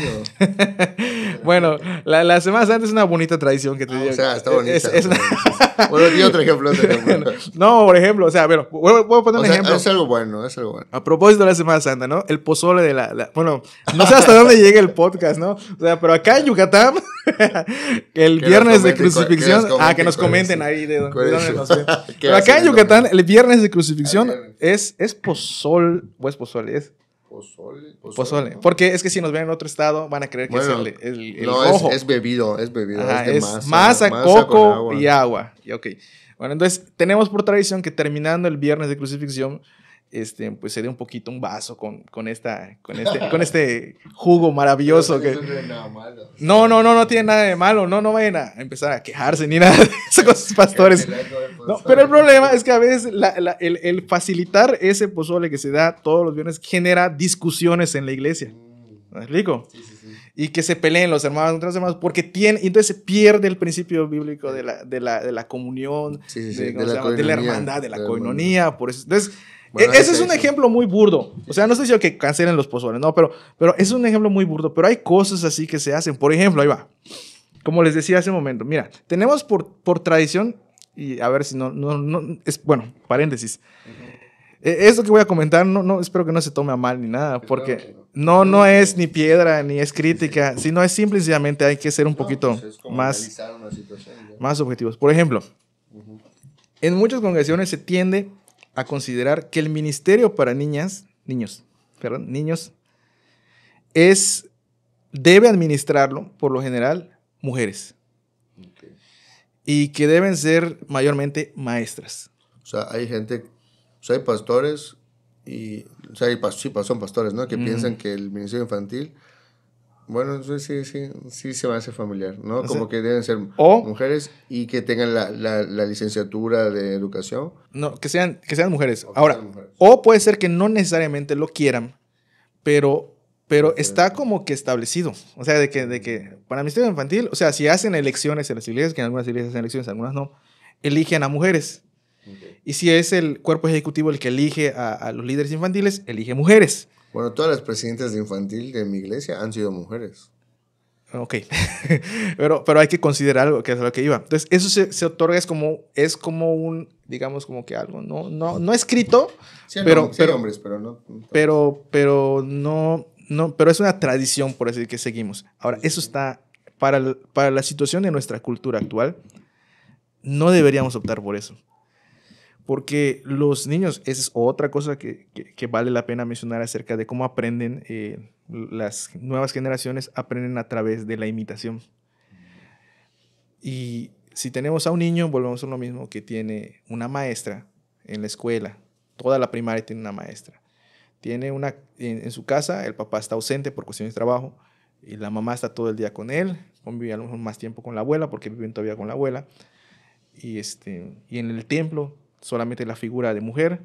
bueno, la, la, Semana Santa es una bonita tradición que te ah, digo. O sea, está bonita. bueno, otro ejemplo. no, por ejemplo, o sea, bueno, voy, a poner un ejemplo. Es algo bueno, es algo bueno. A propósito de la Semana Santa, ¿no? El pozole de la... Bueno, no sé hasta dónde llega el podcast, ¿no? O sea, pero acá en Yucatán, el viernes de crucifixión... ah, que nos comenten ahí de, dónde nos Pero acá en Yucatán el viernes de crucifixión. Ah, es, es pozol o es pozole. Es Pozol. Porque es que si nos ven en otro estado, van a creer que es el, no, Es, bebido, es bebido. es, de masa, masa, coco y agua. Y ok. Bueno, entonces tenemos por tradición que terminando el viernes de crucifixión, este, pues se dé un poquito un vaso con, con, esta, con, este, con este jugo maravilloso. que... No, no, no, no tiene nada de malo, no, no vayan a empezar a quejarse ni nada de con pastores. pero el problema es que a veces el, facilitar ese pozole que se da todos los viernes genera discusiones en la iglesia. Mm. ¿Me explico? Y que se peleen los hermanos entre los hermanos, porque tiene, entonces se pierde el principio bíblico de la, de la, de la comunión, de, la hermandad, de la coinonía. Por eso. Entonces, e, ese es un ejemplo muy burdo. O sea, no estoy diciendo que cancelen los pozoles, no, pero, pero es un ejemplo muy burdo. Pero hay cosas así que se hacen. Por ejemplo, ahí va. Como les decía hace un momento, mira, tenemos por, por tradición, y a ver si no, no, es, bueno, paréntesis. E, Esto que voy a comentar, no, no, espero que no se tome a mal ni nada, porque no, no es ni piedra, ni es crítica, sino es simple y sencillamente hay que ser un poquito pues más, más objetivos. Por ejemplo, en muchas congregaciones se tiende a considerar que el ministerio para niñas, niños, perdón, niños, es, debe administrarlo, por lo general, mujeres. Y que deben ser mayormente maestras. O sea, hay gente, o sea, hay pastores y, o sea, hay, sí, son pastores, ¿no? Que piensan que el ministerio infantil bueno, sí, sí, sí, sí se a hacer familiar, ¿no? Como que deben ser mujeres y que tengan la, la, licenciatura de educación. No, que sean, que sean mujeres. Ahora, o puede ser que no necesariamente lo quieran, pero, pero está como que establecido. O sea, de que, de que para ministerio infantil, o sea, si hacen elecciones en las iglesias, que en algunas iglesias hacen elecciones, en algunas no, eligen a mujeres. Y si es el cuerpo ejecutivo el que elige a, a los líderes infantiles, elige mujeres. Bueno, todas las presidentas de infantil de mi iglesia han sido mujeres. Ah, ok, pero, pero hay que considerar algo que es lo que iba. Entonces, eso se, otorga, es como, es como un, digamos, como que algo, no, no, no escrito, pero, hombres, pero, no, pero, pero no, no, pero es una tradición, por decir, que seguimos. Ahora, eso está, para, para la situación de nuestra cultura actual, no deberíamos optar por eso. Porque los niños, esa es otra cosa que, vale la pena mencionar acerca de cómo aprenden eh, las nuevas generaciones, aprenden a través de la imitación. Y si tenemos a un niño, volvemos a lo mismo, que tiene una maestra en la escuela, toda la primaria tiene una maestra. Tiene una, en, su casa, el papá está ausente por cuestiones de trabajo y la mamá está todo el día con él, convive a lo mejor más tiempo con la abuela porque viven todavía con la abuela. Y, este, y en el templo solamente la figura de mujer,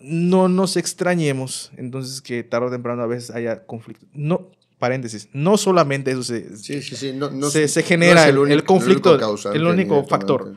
no nos extrañemos entonces que tarde o temprano a veces haya conflicto. No, paréntesis, no solamente eso se, No, se, genera el, conflicto, el único, el único factor,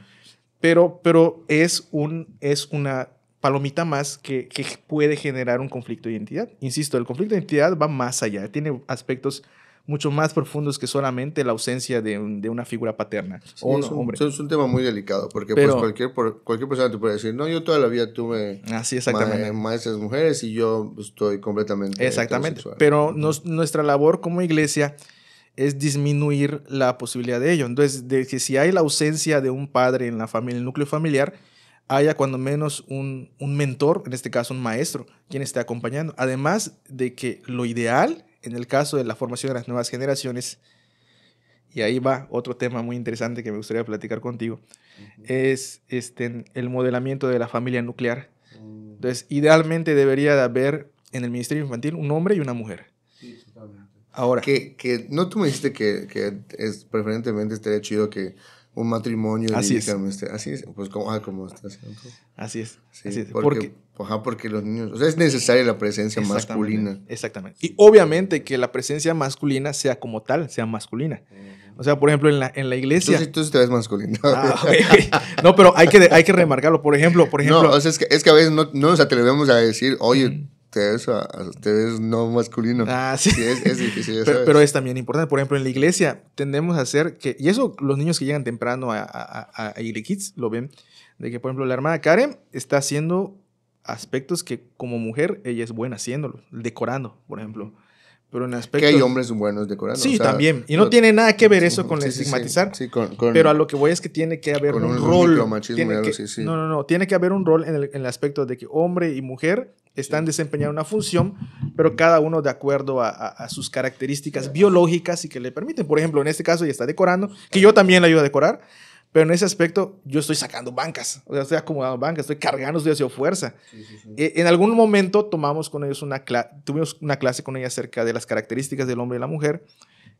pero, pero es, un, es una palomita más que, que, puede generar un conflicto de identidad. Insisto, el conflicto de identidad va más allá, tiene aspectos mucho más profundos que solamente la ausencia de, una figura paterna. es, un, tema muy delicado, porque pues, cualquier, cualquier persona te puede decir, no, yo toda la vida tuve así ah, maestras mujeres y yo estoy completamente... Exactamente. Pero nuestra labor como iglesia es disminuir la posibilidad de ello. Entonces, de que si hay la ausencia de un padre en la familia, el núcleo familiar, haya cuando menos un, un mentor, en este caso un maestro, quien esté acompañando. Además de que lo ideal en el caso de la formación de las nuevas generaciones, y ahí va otro tema muy interesante que me gustaría platicar contigo, es este, el modelamiento de la familia nuclear. Mm. Entonces, idealmente debería de haber en el Ministerio Infantil un hombre y una mujer. Sí, totalmente. Ahora. Que, que, no tú me dijiste que, que es preferentemente estaría chido que un matrimonio. Así es. Este, así es. Pues como, ah, Así es. así es. porque Ajá, porque los niños, o sea, es necesaria la presencia masculina. Exactamente. Y obviamente que la presencia masculina sea como tal, sea masculina. O sea, por ejemplo, en la, en la iglesia. Tú, tú te ves masculino. Ah, no, pero hay que, hay que remarcarlo. Por ejemplo, por ejemplo. No, es que, a veces no, nos atrevemos a decir, oye, te, ves te, ves no masculino. Ah, sí. es, difícil. pero, es también importante. Por ejemplo, en la iglesia tendemos a hacer que. Y eso los niños que llegan temprano a, a, lo ven. De que, por ejemplo, la hermana Karen está haciendo aspectos que como mujer ella es buena haciéndolo, decorando, por ejemplo. Pero en aspecto... Que hay hombres buenos decorando. Sí, también. Y no, tiene nada que ver eso con estigmatizar. Sí, con, pero a lo que voy es que tiene que haber un, un, rol. Tiene no, no, no. Tiene que haber un rol en el, aspecto de que hombre y mujer están desempeñando una función, pero cada uno de acuerdo a, a sus características biológicas y que le permiten. Por ejemplo, en este caso ella está decorando, que yo también la ayudo a decorar pero en ese aspecto, yo estoy sacando bancas, o sea, estoy acomodando bancas, estoy cargando, estoy haciendo fuerza. E, en algún momento tomamos con ellos una tuvimos una clase con ella acerca de las características del hombre y la mujer.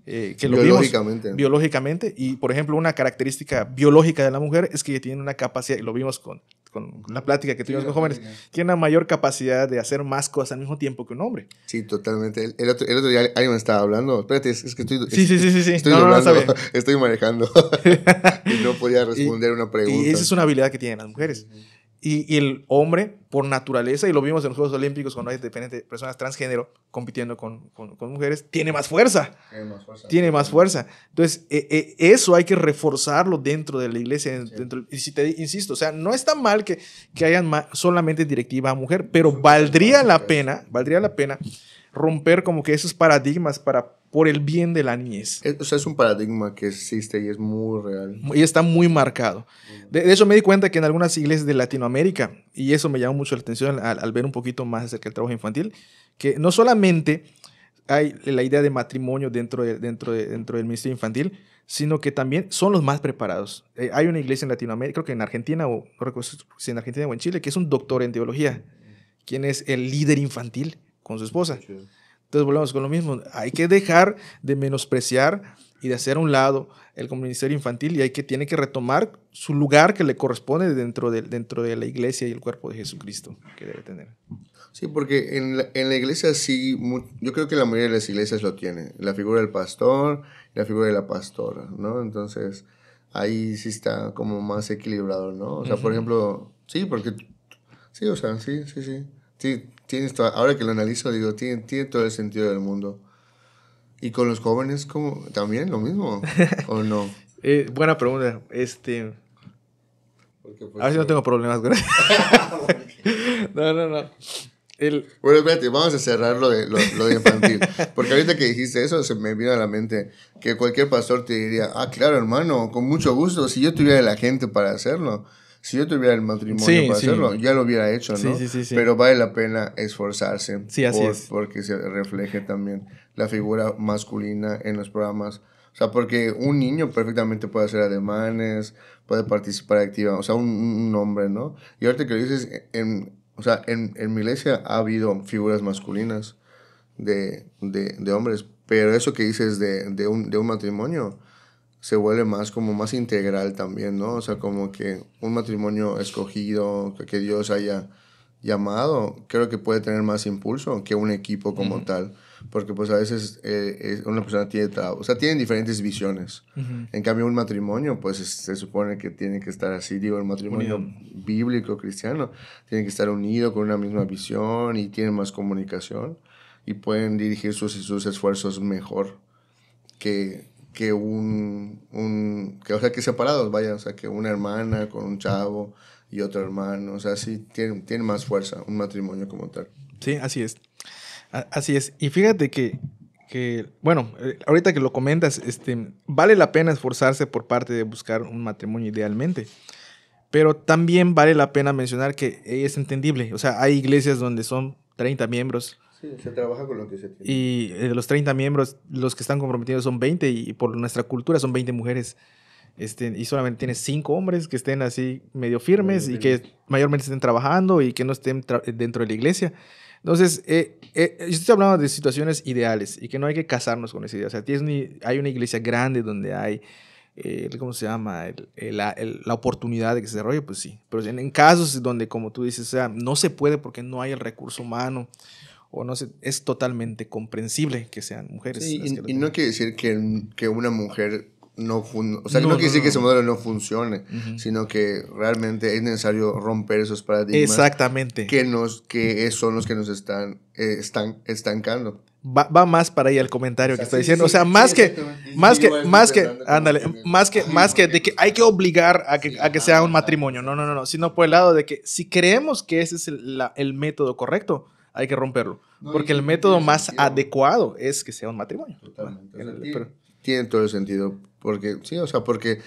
Eh, que biológicamente. biológicamente. Y, por ejemplo, una característica biológica de la mujer es que tiene una capacidad, y lo vimos con con la plática que tuvimos con jóvenes, tienen una mayor capacidad de hacer más cosas al mismo tiempo que un hombre. Sí, totalmente. El, otro, el otro, día alguien me estaba hablando. Espérate, es, que estoy. Sí, sí, sí, sí. Estoy, no, estoy manejando. y no podía responder una pregunta. Y esa es una habilidad que tienen las mujeres. Y, el hombre, por naturaleza, y lo vimos en los Juegos Olímpicos cuando hay personas transgénero compitiendo con, con, mujeres, tiene más fuerza. Tiene más fuerza. Tiene más fuerza. Entonces, e, e, eso hay que reforzarlo dentro de la iglesia. Dentro, y si te insisto, o sea, no está mal que, que hayan solamente directiva a mujer, pero valdría la pena, valdría la pena romper como que esos paradigmas para por el bien de la niñez. E, o sea, es un paradigma que existe y es muy real. Y está muy marcado. De, eso me di cuenta que en algunas iglesias de Latinoamérica, y eso me llamó mucho la atención al, ver un poquito más acerca del trabajo infantil, que no solamente hay la idea de matrimonio dentro, dentro, dentro del ministerio infantil, sino que también son los más preparados. Eh, hay una iglesia en Latinoamérica, creo que en Argentina, o no en Argentina o en Chile, que es un doctor en teología, quien es el líder infantil con su esposa. Entonces volvemos con lo mismo. Hay que dejar de menospreciar y de hacer a un lado el ministerio infantil y hay que tiene que retomar su lugar que le corresponde dentro de, dentro de la iglesia y el cuerpo de Jesucristo que debe tener. Sí, porque en la, en la iglesia sí, yo creo que la mayoría de las iglesias lo tiene, la figura del pastor la figura de la pastora, ¿no? Entonces ahí sí está como más equilibrado, ¿no? O sea, por ejemplo, sí, porque sí, o sea, sí, sí, sí. Sí, tienes ahora que lo analizo, digo, tiene, tiene todo el sentido del mundo. ¿Y con los jóvenes como también lo mismo? ¿O no? Eh, buena pregunta. Este. Pues, no tengo problemas No, no, no. Bueno, espérate, vamos a cerrar de, lo, lo de infantil. Porque ahorita que dijiste eso, se me vino a la mente que cualquier pastor te diría, ah, claro, hermano, con mucho gusto, si yo tuviera la gente para hacerlo. Si yo tuviera el matrimonio para hacerlo, ya lo hubiera hecho, ¿no? Pero vale la pena esforzarse. Sí, así Porque se refleje también la figura masculina en los programas. O sea, porque un niño perfectamente puede hacer ademanes, puede participar activa, o sea, un, hombre, ¿no? Y ahorita que lo dices, en, o sea, en, mi iglesia ha habido figuras masculinas de, de, hombres, pero eso que dices de, un, de un matrimonio, se vuelve más como más integral también, ¿no? O sea, como que un matrimonio escogido, que Dios haya llamado, creo que puede tener más impulso que un equipo como tal, porque pues a veces eh, una persona tiene, o sea, tienen diferentes visiones. En cambio, un matrimonio, pues se supone que tiene que estar así, digo, el matrimonio bíblico cristiano, tiene que estar unido con una misma visión y tiene más comunicación y pueden dirigir sus, sus esfuerzos mejor que que un, un que, o sea, que separados, vaya, o sea, que una hermana con un chavo y otro hermano, o sea, sí tiene, tiene más fuerza un matrimonio como tal. Sí, así es. así es. Y fíjate que, que, bueno, eh, ahorita que lo comentas, este, vale la pena esforzarse por parte de buscar un matrimonio idealmente. Pero también vale la pena mencionar que es entendible. O sea, hay iglesias donde son 30 miembros, se trabaja con lo que se tiene. Y de eh, los 30 miembros, los que están comprometidos son 20 y por nuestra cultura son 20 mujeres. Este, y solamente tienes 5 hombres que estén así medio firmes y que mayormente estén trabajando y que no estén dentro de la iglesia. Entonces, eh, eh, yo estoy hablando de situaciones ideales y que no hay que casarnos con esa idea. O sea, tienes hay una iglesia grande donde hay, eh, ¿cómo se llama? la oportunidad de que se desarrolle, pues sí. Pero en, casos donde, como tú dices, no se puede porque no hay el recurso humano, o no sé, es totalmente comprensible que sean mujeres. y, no quiere decir que, una mujer no funcione, o sea, no, quiere decir que ese modelo no funcione, sino que realmente es necesario romper esos paradigmas. Exactamente. Que, nos, que son los que nos están, eh, están estancando. Va, más para ahí el comentario que está diciendo. o sea, más que, más que, más que, ándale, más que, más que de que hay que obligar a que, sea un matrimonio. No, no, no, no. Sino por el lado de que si creemos que ese es el, el método correcto, hay que romperlo. Porque el método más adecuado es que sea un matrimonio. Totalmente. tiene todo el sentido. Porque, sí, o sea, porque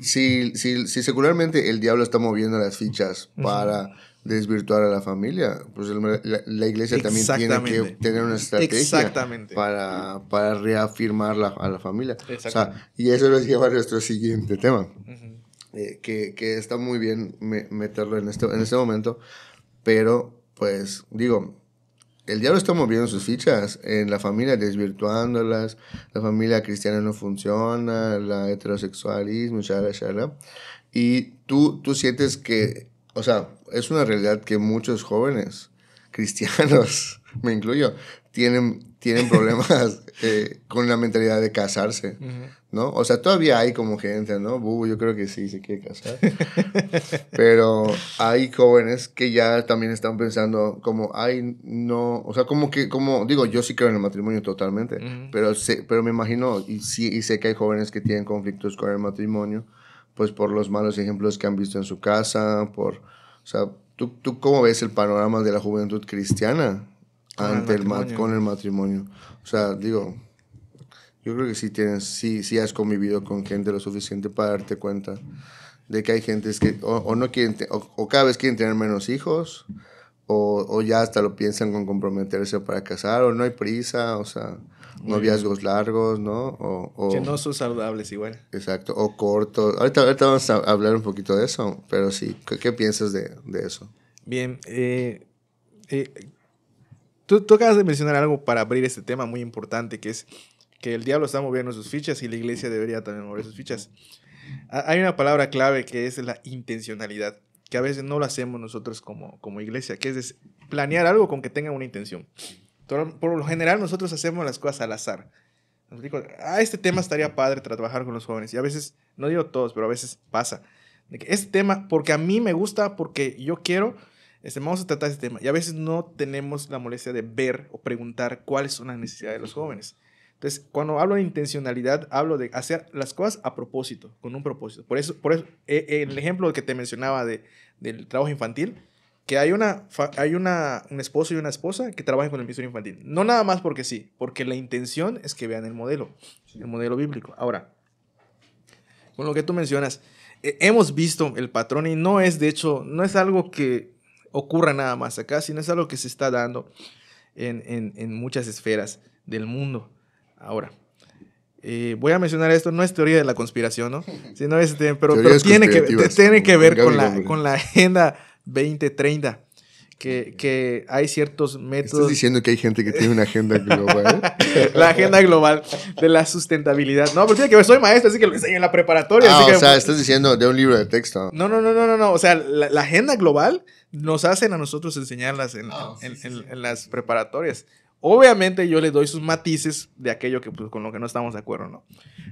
si, si, si secularmente el diablo está moviendo las fichas para desvirtuar a la familia, pues la, iglesia también tiene que tener una estrategia para, para, reafirmar a la familia. O y eso nos lleva a nuestro siguiente tema, eh, que, está muy bien meterlo en, este, en este momento, pero pues digo, el diablo está moviendo sus fichas en la familia, desvirtuándolas, la familia cristiana no funciona, el heterosexualismo, Y tú, tú sientes que, o sea, es una realidad que muchos jóvenes cristianos me incluyo, tienen, tienen problemas eh, con la mentalidad de casarse, ¿no? O sea, todavía hay como gente, ¿no? Bubu, yo creo que sí, se quiere casar. Pero hay jóvenes que ya también están pensando como, ay, no, o sea, como que, como, digo, yo sí creo en el matrimonio totalmente, pero, pero me imagino y, sí, y sé que hay jóvenes que tienen conflictos con el matrimonio, pues por los malos ejemplos que han visto en su casa, por, o sea, ¿tú, tú cómo ves el panorama de la juventud cristiana? ante el, con el matrimonio. O sea, digo, yo creo que sí tienes, sí, si has convivido con gente lo suficiente para darte cuenta de que hay gentes que o, no quieren, o, cada vez quieren tener menos hijos, o, ya hasta lo piensan con comprometerse para casar, o no hay prisa, o sea, mm. noviazgos largos, ¿no? O, que no son saludables igual. Exacto, o cortos. Ahorita, ahorita, vamos a hablar un poquito de eso, pero sí, ¿qué, piensas de, de, eso? Bien, eh, eh Tú, acabas de mencionar algo para abrir este tema muy importante, que es que el diablo está moviendo sus fichas y la iglesia debería también mover sus fichas. Hay una palabra clave que es la intencionalidad, que a veces no lo hacemos nosotros como, como iglesia, que es planear algo con que tenga una intención. Por lo general nosotros hacemos las cosas al azar. Ah, este tema estaría padre trabajar con los jóvenes. Y a veces, no digo todos, pero a veces pasa. este tema, porque a mí me gusta, porque yo quiero, este, vamos a tratar ese tema. Y a veces no tenemos la molestia de ver o preguntar cuáles son las necesidades de los jóvenes. Entonces, cuando hablo de intencionalidad, hablo de hacer las cosas a propósito, con un propósito. Por eso, por eso e, e, el ejemplo que te mencionaba de, del trabajo infantil, que hay, una, hay una, un esposo y una esposa que trabajan con el ministerio infantil. No nada más porque sí, porque la intención es que vean el modelo, el modelo bíblico. Ahora, con lo que tú mencionas, eh, hemos visto el patrón y no es, de hecho, no es algo que ocurra nada más acá, sino es algo que se está dando en, muchas esferas del mundo. Ahora, eh, voy a mencionar esto, no es teoría de la conspiración, ¿no? pero, tiene, que, tiene que ver con la, con la Agenda 2030. Que, que, hay ciertos métodos. Estás diciendo que hay gente que tiene una agenda global. la agenda global de la sustentabilidad. No, pero tiene que soy maestro, así que lo enseño en la preparatoria. Ah, o sea, estás diciendo de un libro de texto. No, no, no, no, no. O sea, la, la agenda global nos hacen a nosotros enseñarlas en, ah, las preparatorias. Obviamente yo les doy sus matices de aquello que pues, con lo que no estamos de acuerdo, ¿no?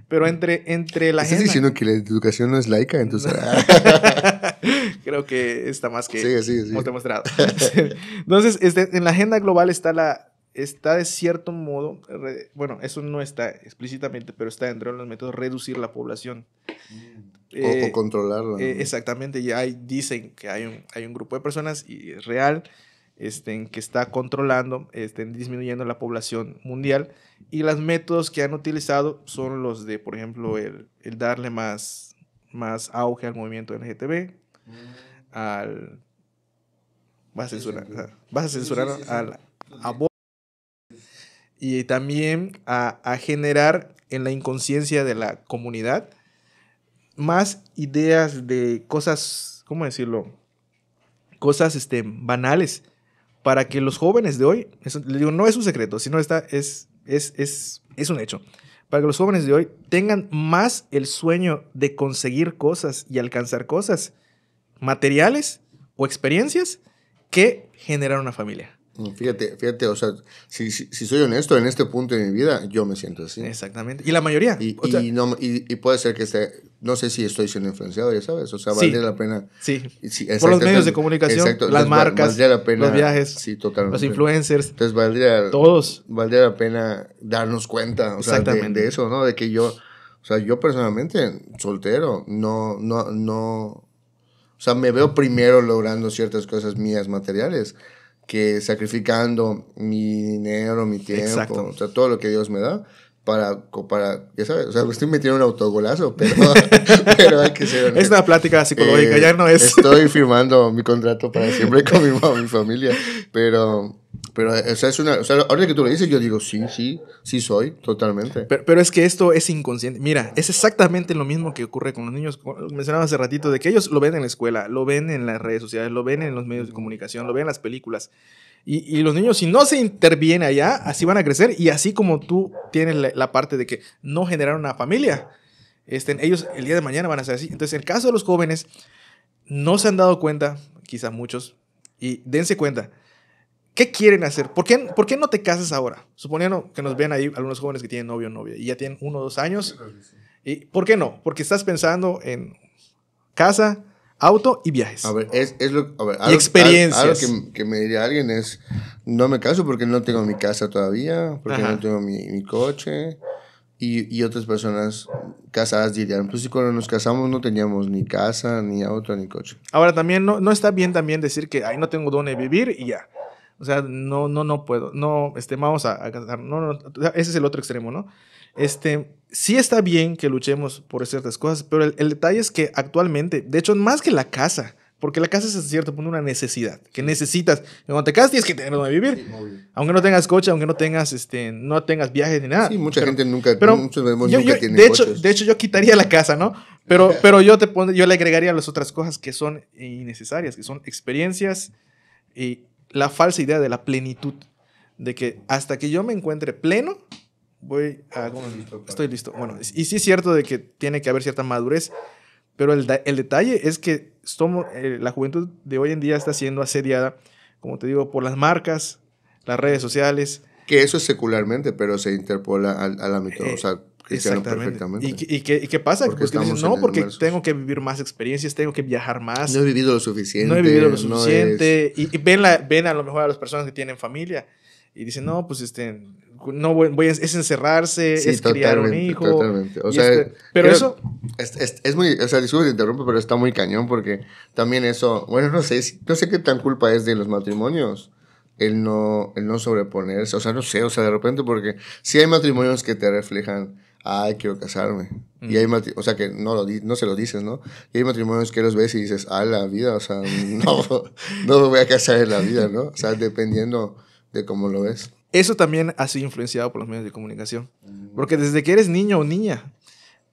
Pero entre, entre la gente... ¿Estás diciendo que la educación no es laica? Entonces... Ah. Creo que está más que demostrado. entonces, este, en la agenda global está la... Está de cierto modo, bueno, eso no está explícitamente, pero está dentro de los métodos reducir la población o, eh, controlarlo. Eh, exactamente, ya dicen que hay un, hay un grupo de personas y es real este, que está controlando, este, disminuyendo la población mundial y los métodos que han utilizado son los de, por ejemplo, el, darle más, más auge al movimiento LGTB, mm. al... Vas a censurar, vas a censurar al aborto y también a, a generar en la inconsciencia de la comunidad más ideas de cosas, ¿cómo decirlo? Cosas este, banales para que los jóvenes de hoy, les digo, no es un secreto, sino está, es, es, es, es un hecho, para que los jóvenes de hoy tengan más el sueño de conseguir cosas y alcanzar cosas materiales o experiencias que generar una familia. Fíjate, fíjate, o sea, si, si, soy honesto, en este punto de mi vida yo me siento así. Exactamente. Y la mayoría. Y, y no, puede ser que esté, no sé si estoy siendo influenciado, ya sabes, o sea, valdría la pena. Sí. Por los medios de comunicación, las marcas, los viajes, sí, totalmente. los influencers. Entonces valdría, todos. valdría la pena darnos cuenta, o de, eso, ¿no? De que yo, o sea, yo personalmente, soltero, no, no, no, o sea, me veo primero logrando ciertas cosas mías materiales que sacrificando mi dinero, mi tiempo, todo lo que Dios me da, para, para, ya sabes, o sea, estoy metiendo un autogolazo, pero, hay que ser... Es una plática psicológica, ya no es... Eh, estoy firmando mi contrato para siempre con mi familia, pero pero eh, o es una, o sea, ahora que tú lo dices, yo digo, sí, sí, sí soy, totalmente. Pero, es que esto es inconsciente. Mira, es exactamente lo mismo que ocurre con los niños. Mencionaba hace ratito de que ellos lo ven en la escuela, lo ven en las redes sociales, lo ven en los medios de comunicación, lo ven en las películas. Y, los niños, si no se interviene allá, así van a crecer. Y así como tú tienes la, parte de que no generar una familia, este, ellos el día de mañana van a ser así. Entonces, en el caso de los jóvenes, no se han dado cuenta, quizás muchos, y dense cuenta ¿Qué quieren hacer? ¿Por qué, ¿Por qué no te casas ahora? Suponiendo que nos vean ahí algunos jóvenes que tienen novio o novia y ya tienen uno o dos años. ¿Y ¿Por qué no? Porque estás pensando en casa, auto y viajes. A ver, es, lo, a ver, y experiencias. Algo, que, me diría alguien es, no me caso porque no tengo mi casa todavía, porque no tengo mi, coche. Y, otras personas casadas dirían, pues cuando nos casamos no teníamos ni casa, ni auto, ni coche. Ahora también no, está bien también decir que, ahí no tengo dónde vivir y ya. O sea, no, no, no puedo, no, este, vamos a, no, no, ese es el otro extremo, ¿no? Este, sí está bien que luchemos por ciertas cosas, pero el, detalle es que actualmente, de hecho, más que la casa, porque la casa es cierto punto una necesidad, que necesitas. Cuando te casas tienes que tener donde vivir. aunque no tengas coche, aunque no tengas, este, no tengas viajes ni nada. Sí, mucha gente nunca, pero muchos yo, nunca de hecho, de hecho, yo quitaría la casa, ¿no? Pero, pero yo, te yo le agregaría las otras cosas que son innecesarias, que son experiencias y la falsa idea de la plenitud, de que hasta que yo me encuentre pleno, voy a... Ah, estoy listo. Bueno, y sí es cierto de que tiene que haber cierta madurez, pero el, detalle es que eh, la juventud de hoy en día está siendo asediada, como te digo, por las marcas, las redes sociales. Que eso es secularmente, pero se interpola al, al ámbito. Exactamente. ¿Y, qué, pasa? Porque, no, porque tengo que vivir más experiencias, tengo que viajar más. No he vivido lo suficiente. No he vivido lo suficiente. y, ven, ven a lo mejor a las personas que tienen familia y dicen, no, pues este, no voy, es encerrarse, es criar un hijo. Totalmente. O sea, este, pero eso. Es, muy, o sea, disculpe, interrumpo, pero está muy cañón porque también eso, bueno, no sé, no sé qué tan culpa es de los matrimonios el no, el no sobreponerse, o sea, no sé, o sea, de repente porque si hay matrimonios que te reflejan ay, quiero casarme. Y hay o sea, que no, no se lo dices, ¿no? Y hay matrimonios que los ves y dices, ay, la vida, o sea, no, me voy a casar en la vida, ¿no? O sea, dependiendo de cómo lo ves. Eso también ha sido influenciado por los medios de comunicación. Porque desde que eres niño o niña,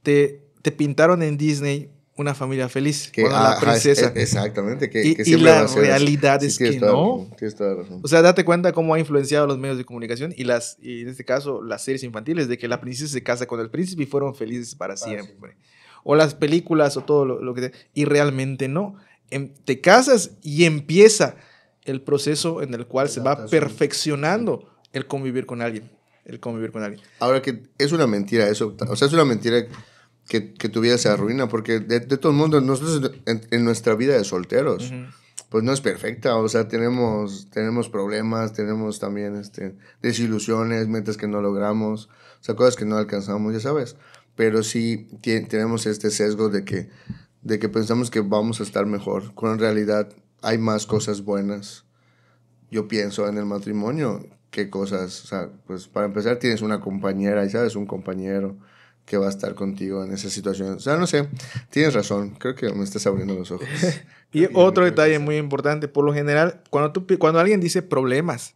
te, te pintaron en Disney una familia feliz. Que, la princesa. E, exactamente. Que, y, la realidad es que no. o sea, date cuenta cómo ha influenciado los medios de comunicación y, las, en este caso las series infantiles, de que la princesa se casa con el príncipe y fueron felices para, ah, siempre. O las películas o todo lo, que... y realmente no. Em, te casas y empieza el proceso en el cual se va perfeccionando el convivir con alguien. El convivir con alguien. Ahora que es una mentira eso. O sea, es una mentira que, tu vida se arruina, porque de, todo el mundo, nosotros en, nuestra vida de solteros, pues no es perfecta, o sea, tenemos, tenemos problemas, tenemos también este, desilusiones, metas que no logramos, o sea, cosas que no alcanzamos, ya sabes, pero sí tenemos este sesgo de que, de que pensamos que vamos a estar mejor, cuando en realidad hay más cosas buenas. Yo pienso en el matrimonio, qué cosas, o sea, pues para empezar tienes una compañera, ¿sabes? Un compañero que va a estar contigo en esa situación. O sea, no sé, tienes razón, creo que me estás abriendo los ojos. y, otro detalle muy importante, por lo general, cuando, tú, cuando alguien dice problemas,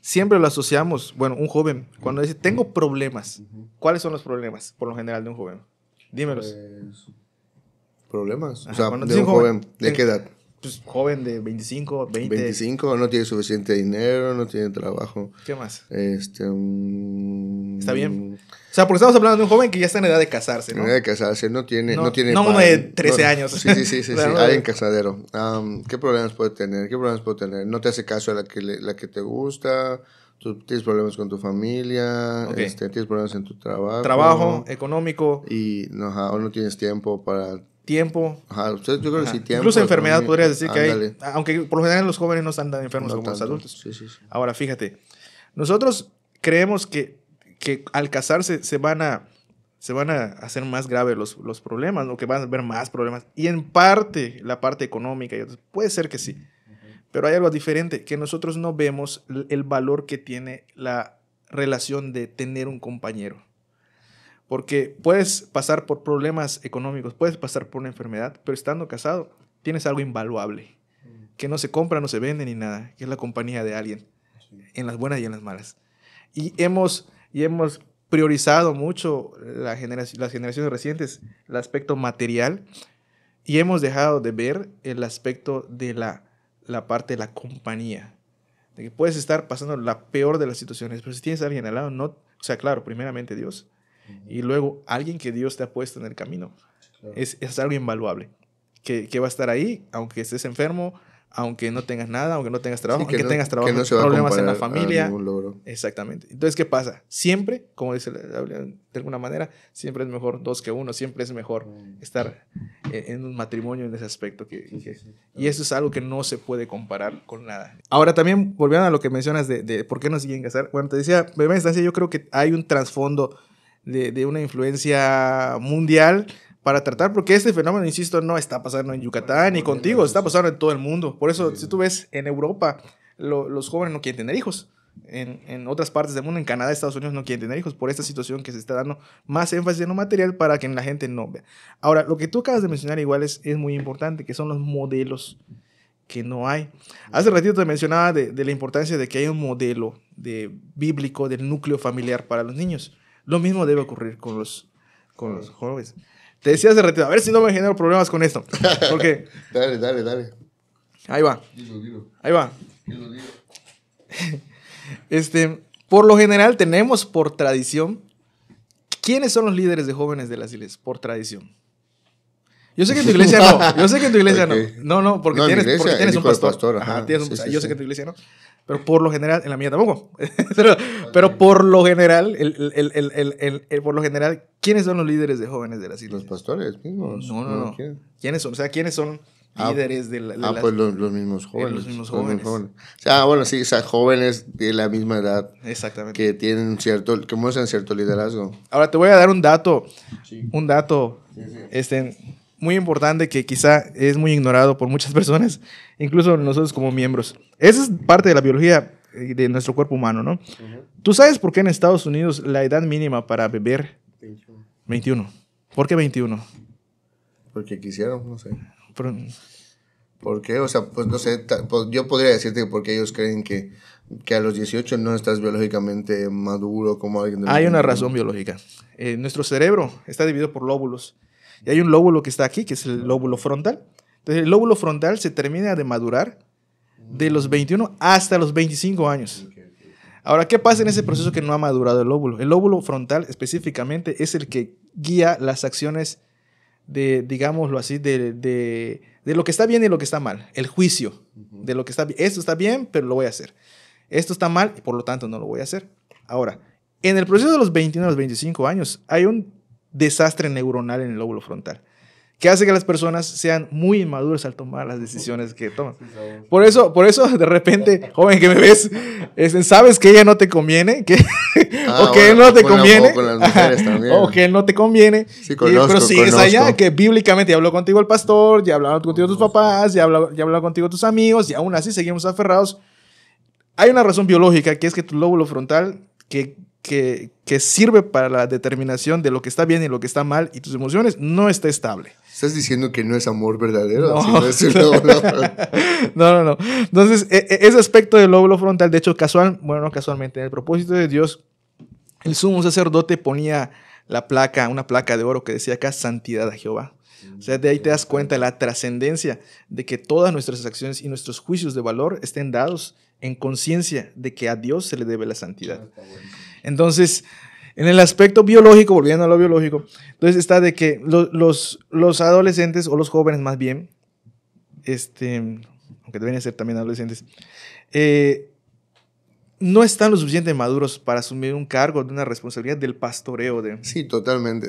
siempre lo asociamos, bueno, un joven, cuando dice, tengo problemas, ¿cuáles son los problemas por lo general de un joven? Dímelos. Pues, problemas, o sea, de un joven ¿de eh, qué edad? pues, joven de 25, 20. 25, no tiene suficiente dinero, no tiene trabajo. ¿Qué más? Este. Mm, está bien. O sea, porque estamos hablando de un joven que ya está en edad de casarse, ¿no? En edad de casarse, no tiene. No, no tiene de 13 años. Sí, sí, sí, sí, alguien casadero. ¿Qué problemas puede tener? ¿Qué problemas puede tener? No te hace caso a la que, la que te gusta. Tú tienes problemas con tu familia, este, tienes problemas en tu trabajo. Trabajo, económico. Y no, no tienes tiempo para tiempo. Incluso enfermedad, podría decir que hay. Aunque por lo general los jóvenes no están tan enfermos como los adultos. Ahora, fíjate, nosotros creemos que, que al casarse se van a se van a hacer más graves los, problemas, o que van a haber más problemas. Y en parte, la parte económica, y puede ser que sí. Pero hay algo diferente, que nosotros no vemos el valor que tiene la relación de tener un compañero. Porque puedes pasar por problemas económicos, puedes pasar por una enfermedad, pero estando casado tienes algo invaluable, mm. que no se compra, no se vende ni nada, que es la compañía de alguien, en las buenas y en las malas. Y hemos, y hemos priorizado mucho la las generaciones recientes el aspecto material y hemos dejado de ver el aspecto de la, la parte de la compañía. De que puedes estar pasando la peor de las situaciones, pero si tienes a alguien al lado, no, o sea, claro, primeramente Dios, y luego, alguien que Dios te ha puesto en el camino. Es, algo invaluable. Que, va a estar ahí, aunque estés enfermo, aunque no tengas nada, aunque no tengas trabajo, aunque tengas problemas en la familia. Exactamente. Entonces, ¿qué pasa? Siempre, como dice de alguna manera, siempre es mejor dos que uno, siempre es mejor mm. estar eh, en, un matrimonio en ese aspecto. Que, Y eso es algo que no se puede comparar con nada. Ahora también, volviendo a lo que mencionas de, de por qué no siguen casar, bueno, te decía, bebé, yo creo que hay un trasfondo de, una influencia mundial para tratar, porque este fenómeno, insisto, no está pasando en Yucatán ni contigo, está pasando en todo el mundo. Por eso, si tú ves en Europa, los jóvenes no quieren tener hijos. En, otras partes del mundo, en Canadá, Estados Unidos, no quieren tener hijos por esta situación que se está dando más énfasis en lo material para que la gente no vea. Ahora, lo que tú acabas de mencionar igual es, muy importante, que son los modelos que no hay. Hace ratito te mencionaba de, de la importancia de que hay un modelo de, bíblico del núcleo familiar para los niños. Lo mismo debe ocurrir con los, con los jóvenes. Te decía hace retiro. a ver si no me genero problemas con esto. Porque... dale, dale, dale. Ahí va. Ahí va. este, por lo general tenemos por tradición, ¿quiénes son los líderes de jóvenes de las islas Por tradición. Yo sé que en tu iglesia no. Yo sé que en tu iglesia no. No, no, porque tienes, porque tienes un pastor. yo sé que en tu iglesia no. Pero por lo general, en la mía tampoco. pero, pero, por lo general, el, el, el, por lo general, ¿quiénes son los líderes de jóvenes de la iglesia? Los pastores mismos. No, no, no. ¿Quiénes, son? O sea, ¿quiénes son? Ah, líderes de, la, ah, pues los, los, mismos jóvenes, los, mismos jóvenes. O sea, bueno, sí, o sea, jóvenes de la misma edad. Exactamente. Que tienen cierto, que muestran cierto liderazgo. Ahora te voy a dar un dato. Sí. Un dato. Sí, sí. Este, muy importante que quizá es muy ignorado por muchas personas, incluso nosotros como miembros. Esa es parte de la biología eh, de nuestro cuerpo humano, ¿no? ¿Tú sabes por qué en Estados Unidos la edad mínima para beber? 21. ¿Por qué 21? Porque quisieron, no sé. ¿Por qué? O sea, pues no sé, pues, yo podría decirte porque ellos creen que, que a los 18 no estás biológicamente maduro como alguien. Hay una razón biológica. Eh, nuestro cerebro está dividido por lóbulos. Y hay un lóbulo que está aquí, que es el lóbulo frontal. Entonces, el lóbulo frontal se termina de madurar de mm. los 21 hasta los 25 años. Ahora, ¿qué pasa en ese proceso que no ha madurado el lóbulo? El lóbulo frontal específicamente es el que guía las acciones de, digámoslo así, de, lo que está bien y lo que está mal. El juicio de lo que está bien. Esto está bien, pero lo voy a hacer. Esto está mal y por lo tanto no lo voy a hacer. Ahora, en el proceso de los 21 a los 25 años hay un desastre neuronal en el lóbulo frontal que hace que las personas sean muy inmaduras al tomar las decisiones que toman. Por eso, por eso de repente, joven que me ves, sabes que ella no te conviene, que, ah, o que él no te conviene, o, que él no te conviene, y, pero sigues allá, que bíblicamente ya habló contigo el pastor, ya hablaron contigo tus papás, ya habló, ya habló contigo tus amigos, y aún así seguimos aferrados. Hay una razón biológica que es que tu lóbulo frontal, que que, sirve para la determinación de lo que está bien y lo que está mal y tus emociones no está estable. Estás diciendo que no es amor verdadero. No, no, no, no, no, Entonces, e, e, ese aspecto del lóbulo frontal, de hecho, casual, bueno, no casualmente, en el propósito de Dios, el sumo sacerdote ponía la placa, una placa de oro que decía acá, santidad a Jehová. O sea, de ahí te das cuenta la trascendencia de que todas nuestras acciones y nuestros juicios de valor estén dados en conciencia de que a Dios se le debe la santidad. Ah, entonces, en el aspecto biológico, volviendo a lo biológico, entonces está de que los, adolescentes o los jóvenes más bien, este, aunque deben ser también adolescentes, eh, no están lo suficientemente maduros para asumir un cargo de una responsabilidad del pastoreo. De... Sí, totalmente.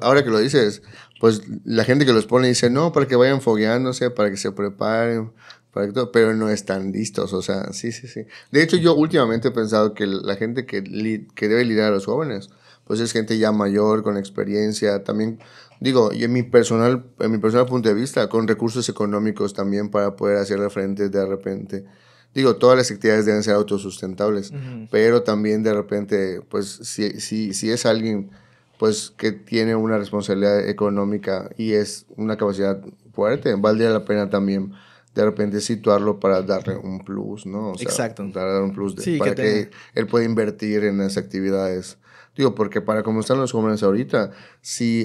ahora que lo dices, pues la gente que los pone dice, no, para que vayan fogueándose, para que se preparen, pero no están listos, o sea, sí, sí, sí. De hecho, yo últimamente he pensado que la gente que, que debe liderar a los jóvenes, pues es gente ya mayor, con experiencia, también, digo, y en mi personal, en mi personal punto de vista, con recursos económicos también para poder hacerle frente de repente. Digo, todas las actividades deben ser autosustentables, pero también de repente, pues si, si, si es alguien pues que tiene una responsabilidad económica y es una capacidad fuerte, valdría la pena también de repente situarlo para darle un plus, ¿no? O sea, Darle un plus de, para que, él pueda invertir en las actividades. Digo, porque para como están los jóvenes ahorita,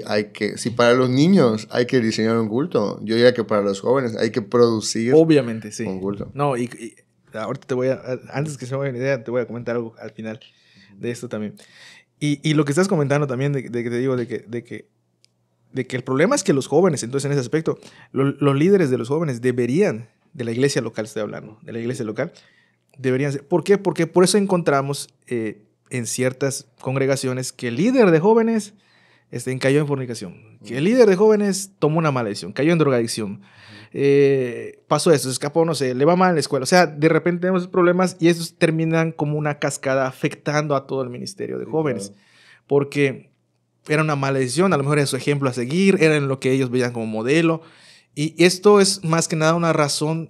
hay que, si para los niños hay que diseñar un culto, yo diría que para los jóvenes hay que producir. Obviamente, sí. Un culto. No, y, ahorita te voy a, antes que se me vaya la idea, te voy a comentar algo al final de esto también. Y, lo que estás comentando también, de, que te digo, de que de que el problema es que los jóvenes, entonces en ese aspecto, los líderes de los jóvenes deberían, de la iglesia local estoy hablando, de la iglesia local, deberían ser. ¿Por qué? Porque por eso encontramos eh, en ciertas congregaciones que el líder de jóvenes este, cayó en fornicación, que el líder de jóvenes tomó una mala decisión, cayó en drogadicción, eh, pasó eso, se escapó, no sé, le va mal en la escuela. O sea, de repente tenemos problemas y esos terminan como una cascada afectando a todo el ministerio de jóvenes. Porque era una mala decisión, a lo mejor era su ejemplo a seguir, era en lo que ellos veían como modelo. Y esto es más que nada una razón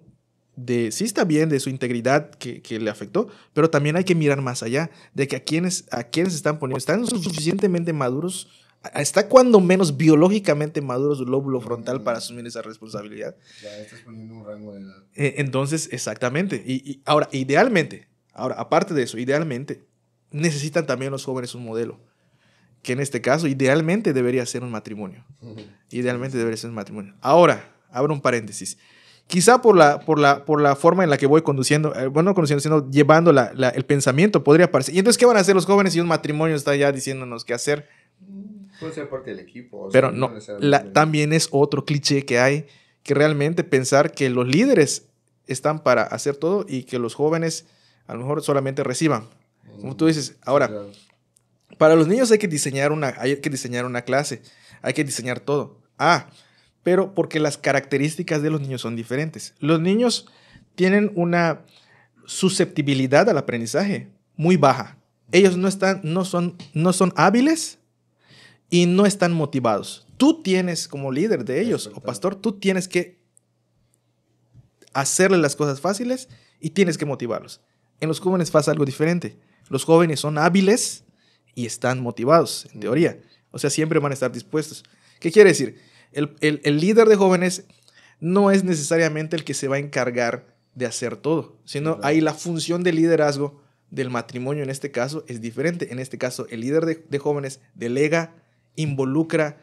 de, sí está bien, de su integridad que, le afectó, pero también hay que mirar más allá, de que a quienes, a están poniendo, están suficientemente maduros, está cuando menos biológicamente maduros su lóbulo frontal para asumir esa responsabilidad. Ya estás poniendo un rango de eh, Entonces, exactamente. Y, y ahora, idealmente, ahora, aparte de eso, idealmente, necesitan también los jóvenes un modelo que en este caso idealmente debería ser un matrimonio. Idealmente debería ser un matrimonio. Ahora, abro un paréntesis. Quizá por la, por la, por la forma en la que voy conduciendo, bueno, eh, bueno, conduciendo, sino llevando el pensamiento, podría parecer. ¿Y entonces qué van a hacer los jóvenes si un matrimonio está ya diciéndonos qué hacer? Puede ser parte del equipo. Pero no, también es otro cliché que hay, que realmente pensar que los líderes están para hacer todo y que los jóvenes a lo mejor solamente reciban. Como tú dices, ahora, para los niños hay que diseñar una, hay que diseñar una clase, hay que diseñar todo. Ah, pero porque las características de los niños son diferentes. Los niños tienen una susceptibilidad al aprendizaje muy baja. Ellos no, están, no, son, no son hábiles y no están motivados. Tú tienes como líder de ellos o pastor, tú tienes que hacerles las cosas fáciles y tienes que motivarlos. En los jóvenes pasa algo diferente. Los jóvenes son hábiles y están motivados, en teoría. O sea, siempre van a estar dispuestos. ¿Qué quiere decir? El, líder de jóvenes no es necesariamente el que se va a encargar de hacer todo, sino ahí la función de liderazgo del matrimonio en este caso es diferente. En este caso, el líder de, jóvenes delega, involucra,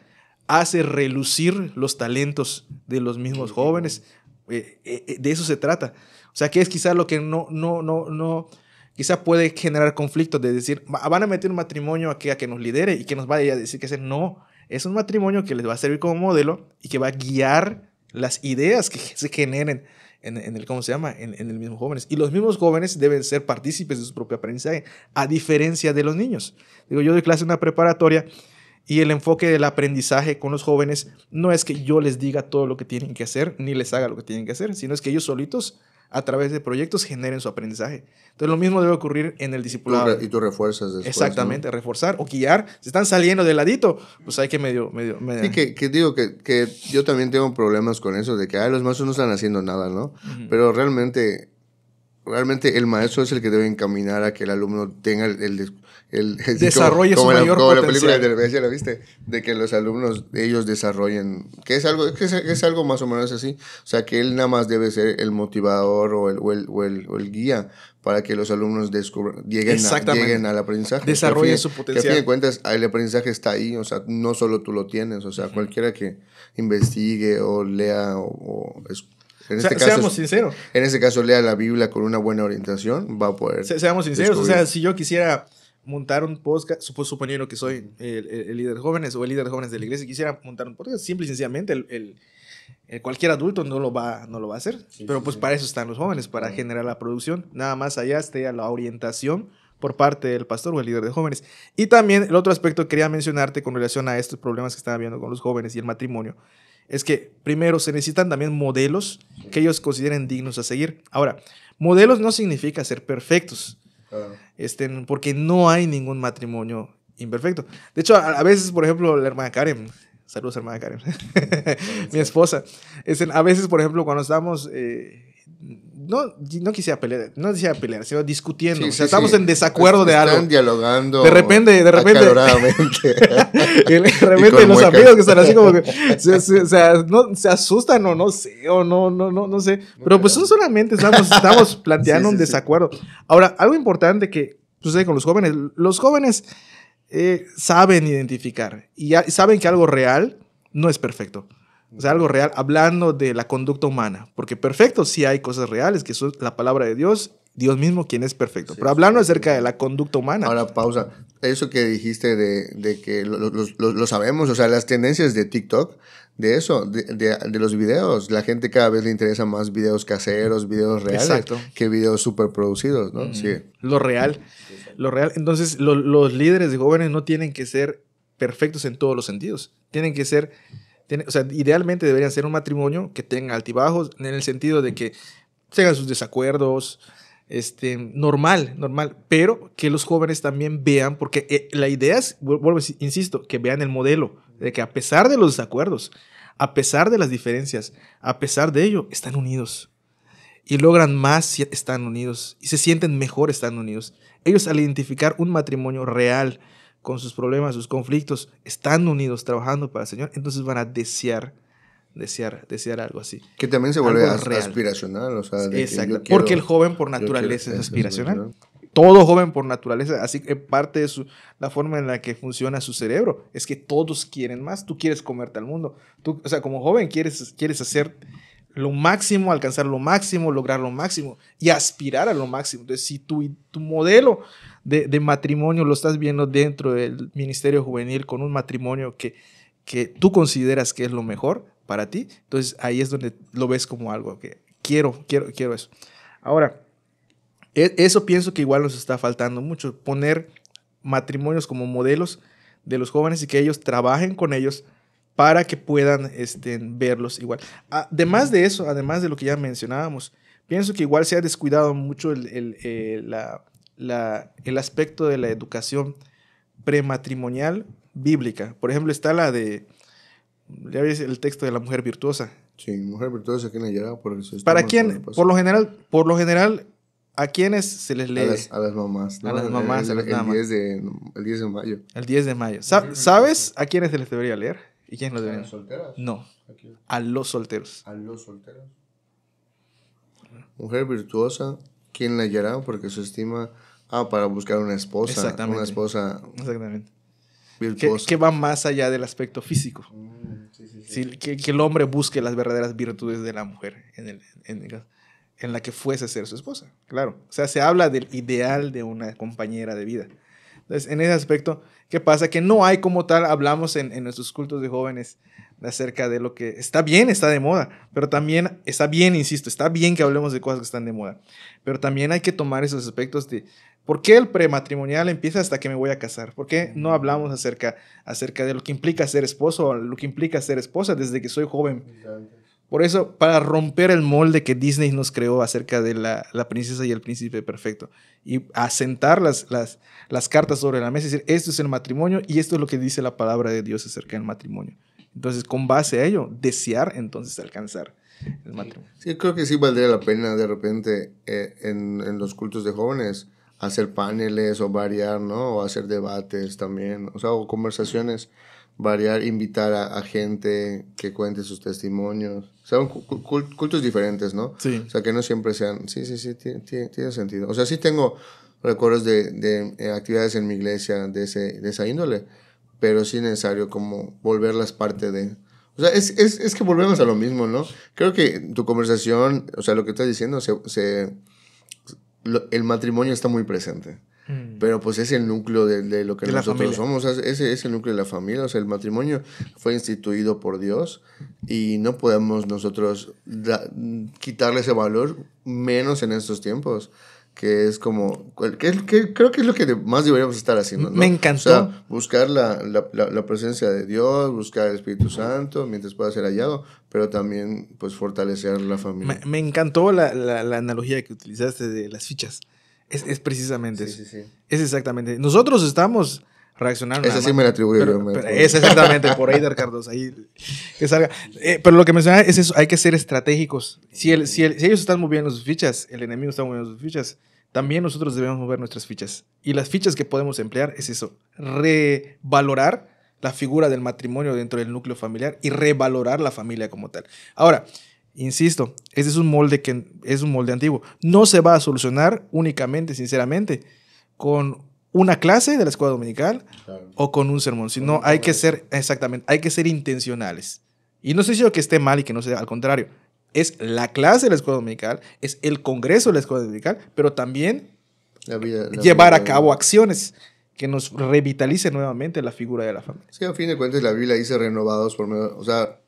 hace relucir los talentos de los mismos jóvenes. Eh, eh, eh, de eso se trata. O sea, que es quizás lo que no, no, no, Quizá puede generar conflictos de decir, van a meter un matrimonio aquí a que nos lidere y que nos vaya a decir que ese no, es un matrimonio que les va a servir como modelo y que va a guiar las ideas que se generen en, el, ¿cómo se llama?, en, el mismo jóvenes. Y los mismos jóvenes deben ser partícipes de su propio aprendizaje, a diferencia de los niños. Digo, yo doy clase en una preparatoria y el enfoque del aprendizaje con los jóvenes no es que yo les diga todo lo que tienen que hacer, ni les haga lo que tienen que hacer, sino es que ellos solitos a través de proyectos generen su aprendizaje. Entonces, lo mismo debe ocurrir en el discipulado. Y tú, refuerzas después, Exactamente, reforzar o guiar. Si están saliendo de ladito, pues hay que medio... medio, Sí, que, digo que, yo también tengo problemas con eso, de que los maestros no están haciendo nada, ¿no? Pero realmente realmente el maestro es el que debe encaminar a que el alumno tenga el, el, desarrolle su mayor potencial. la película de viste? De que los alumnos, ellos desarrollen, que es algo, que es, algo más o menos así, o sea, que él nada más debe ser el motivador o el, o el, o el, guía para que los alumnos descubran, lleguen, a, lleguen al aprendizaje. Desarrollen su potencial. Que a fin de cuentas, el aprendizaje está ahí, o sea, no solo tú lo tienes, o sea, cualquiera que investigue o lea o, en este caso, seamos sinceros. En este caso, lea la Biblia con una buena orientación, va a poder. seamos sinceros, o sea, si yo quisiera montar un podcast, suponiendo que soy el, líder de jóvenes o el líder de jóvenes de la iglesia, quisiera montar un podcast, simple y sencillamente el, cualquier adulto no lo va, no lo va a hacer. Pero pues para eso están los jóvenes, para generar la producción. Nada más allá esté la orientación por parte del pastor o el líder de jóvenes. Y también el otro aspecto que quería mencionarte con relación a estos problemas que están habiendo con los jóvenes y el matrimonio, es que primero se necesitan también modelos que ellos consideren dignos a seguir. Ahora, modelos no significa ser perfectos, este, porque no hay ningún matrimonio imperfecto. De hecho, a, veces, por ejemplo, la hermana Karen, saludos hermana Karen, mi esposa, este, a veces, por ejemplo, cuando estamos... Eh, no, no quisiera pelear, no decía pelear, sino discutiendo. o sea, estamos en desacuerdo de algo. Están dialogando. De repente, de repente. de repente los amigos que están así como que se, sea no, se, asustan o no sé, o no, no, no, no sé. Pero pues no solamente estamos, estamos planteando un desacuerdo. Ahora, algo importante que sucede con los jóvenes, los jóvenes eh, saben identificar y saben que algo real no es perfecto. O sea, algo real, hablando de la conducta humana. Porque perfecto, sí hay cosas reales, que son es la palabra de Dios, Dios mismo quien es perfecto. Pero hablando acerca de la conducta humana. Ahora, pausa. Eso que dijiste de, que lo, lo, sabemos, o sea, las tendencias de TikTok, de eso, de, los videos. La gente cada vez le interesa más videos caseros, videos reales, que videos producidos, ¿no? Sí. Lo real. Lo real. Entonces, los líderes de jóvenes no tienen que ser perfectos en todos los sentidos. Tienen que ser o sea, idealmente deberían ser un matrimonio que tenga altibajos en el sentido de que tengan sus desacuerdos, este, normal, normal, pero que los jóvenes también vean, porque eh, la idea es, vuelvo, insisto, que vean el modelo, de que a pesar de los desacuerdos, a pesar de las diferencias, a pesar de ello, están unidos. Y logran más si están unidos. Y se sienten mejor están unidos. Ellos al identificar un matrimonio real, con sus problemas, sus conflictos, están unidos, trabajando para el Señor, entonces van a desear, desear, desear algo así. Que también se vuelve aspiracional, o sea, Exacto, porque el joven por naturaleza es aspiracional. Todo joven por naturaleza, así que parte de la forma en la que funciona su cerebro es que todos quieren más. Tú quieres comerte al mundo. Tú, o sea, como joven quieres, quieres hacer lo máximo, alcanzar lo máximo, lograr lo máximo y aspirar a lo máximo. Entonces, si tu, tu modelo de, matrimonio lo estás viendo dentro del Ministerio Juvenil con un matrimonio que, que tú consideras que es lo mejor para ti, entonces ahí es donde lo ves como algo que quiero, quiero, quiero eso. Ahora, e, eso pienso que igual nos está faltando mucho, poner matrimonios como modelos de los jóvenes y que ellos trabajen con ellos para que puedan este, verlos igual. Además de eso, además de lo que ya mencionábamos, pienso que igual se ha descuidado mucho eh, la, la, el aspecto de la educación prematrimonial bíblica. Por ejemplo, está la de, ya ves el texto de la mujer virtuosa. Sí, mujer virtuosa quién le llega ¿Para quién? Por lo general, por lo general, ¿a quiénes se les lee? A las, mamás. A las mamás. El, 10 de, mayo. El 10 de mayo. ¿Sabes a quiénes se les debería leer? ¿Y quiénes los solteros? ¿A No. ¿A, los solteros. A los solteros. Mujer virtuosa, quién la hallará? Porque su estima Ah, para buscar una esposa. Una esposa. Exactamente. Que, que, va más allá del aspecto físico. Mm, sí, Que, que, el hombre busque las verdaderas virtudes de la mujer en, en, en, la que fuese a ser su esposa. Claro. O sea, se habla del ideal de una compañera de vida. Entonces, en ese aspecto, ¿qué pasa? Que no hay como tal, hablamos en, en nuestros cultos de jóvenes acerca de lo que está bien, está de moda, pero también está bien, insisto, está bien que hablemos de cosas que están de moda, pero también hay que tomar esos aspectos de, ¿Por qué el prematrimonial empieza hasta que me voy a casar? ¿Por qué no mm. hablamos acerca, acerca de lo que implica ser esposo o lo que implica ser esposa desde que soy joven? Por eso, para romper el molde que Disney nos creó acerca de la, princesa y el príncipe perfecto y asentar las, las, cartas sobre la mesa y decir, esto es el matrimonio y esto es lo que dice la palabra de Dios acerca del matrimonio. Entonces, con base a ello, desear entonces alcanzar el matrimonio. Sí, creo que sí valdría la pena de repente eh, en, en los cultos de jóvenes hacer paneles o variar, ¿no? O hacer debates también, o sea, o conversaciones, variar, invitar a, gente que cuente sus testimonios. O sea, cultos diferentes, ¿no? Sí. O sea, que no siempre sean, sí, sí, sí, tiene sentido. O sea, sí tengo recuerdos de, eh, actividades en mi iglesia de, ese, de esa índole, pero sí necesario como volverlas parte de... O sea, es, es, es, que volvemos a lo mismo, ¿no? Creo que tu conversación, o sea, lo que estás diciendo se, se el matrimonio está muy presente. Mm. Pero pues es el núcleo de, lo que nosotros somos, ese es el núcleo de la familia, o sea, el matrimonio fue instituido por Dios y no podemos nosotros quitarle ese valor, menos en estos tiempos que es como, que, creo que es lo que más deberíamos estar haciendo. Me encantó. buscar la, presencia de Dios, buscar el Espíritu Santo mientras pueda ser hallado, pero también pues fortalecer la familia. Me, encantó la, analogía que utilizaste de las fichas. Es, precisamente sí, Sí, sí. Es exactamente. Nosotros estamos reaccionar. Esa sí me la atribuyo pero, es exactamente, por ahí que salga. Eh, pero lo que mencionaba es eso, hay que ser estratégicos. Si, ellos están moviendo sus fichas, el enemigo está moviendo sus fichas, también nosotros debemos mover nuestras fichas. Y las fichas que podemos emplear es eso, revalorar la figura del matrimonio dentro del núcleo familiar y revalorar la familia como tal. Ahora, insisto, ese es un molde que es un molde antiguo. No se va a solucionar únicamente, sinceramente, con una clase de la escuela dominical o con un sermón, sino no, hay que ser, exactamente, hay que ser intencionales. Y no sé si yo que esté mal y que no sea, al contrario, es la clase de la escuela dominical, es el congreso de la escuela dominical, pero también llevar a cabo acciones que nos revitalice nuevamente la figura de la familia. Sí, a fin de cuentas la Biblia dice renovados por medio, o sea,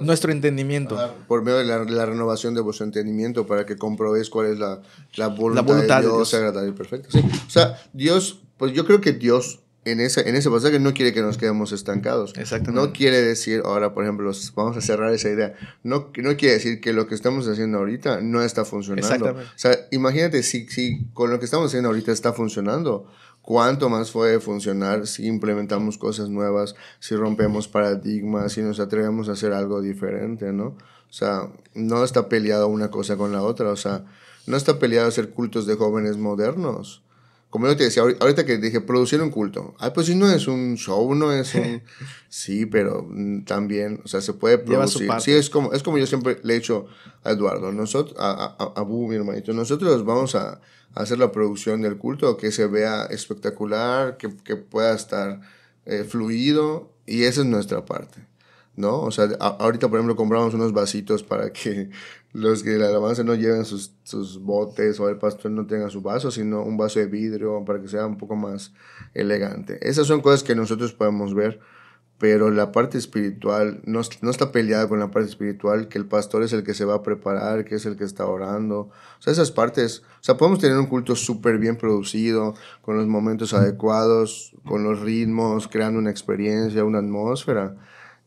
nuestro entendimiento. por medio de la, renovación de vuestro entendimiento para que comprobéis cuál es la, la, voluntad, de Dios, sagrada y perfecta. Sí. O sea, Dios, pues yo creo que Dios en ese, en ese pasaje no quiere que nos quedemos estancados. Exactamente. No quiere decir, ahora por ejemplo, vamos a cerrar esa idea, no, no quiere decir que lo que estamos haciendo ahorita no está funcionando. O sea, imagínate si, si con lo que estamos haciendo ahorita está funcionando cuánto más puede funcionar si implementamos cosas nuevas, si rompemos paradigmas, si nos atrevemos a hacer algo diferente, ¿no? O sea, no está peleado una cosa con la otra, o sea, no está peleado hacer cultos de jóvenes modernos como yo te decía, ahorita que dije, producir un culto. Ay, pues si no es un show, no es un... sí, pero mm, también, o sea, se puede producir. Sí, es como, es como yo siempre le he dicho a Eduardo, nosotros, a, a, a Bu, mi hermanito, nosotros vamos a, hacer la producción del culto, que se vea espectacular, que, pueda estar eh, fluido, y esa es nuestra parte. ¿no? O sea, ahorita, por ejemplo, compramos unos vasitos para que los que la alabanza no lleven sus, sus, botes o el pastor no tenga su vaso, sino un vaso de vidrio para que sea un poco más elegante. Esas son cosas que nosotros podemos ver, pero la parte espiritual no, no está peleada con la parte espiritual, que el pastor es el que se va a preparar, que es el que está orando. O sea, esas partes, o sea, podemos tener un culto súper bien producido, con los momentos adecuados, con los ritmos, creando una experiencia, una atmósfera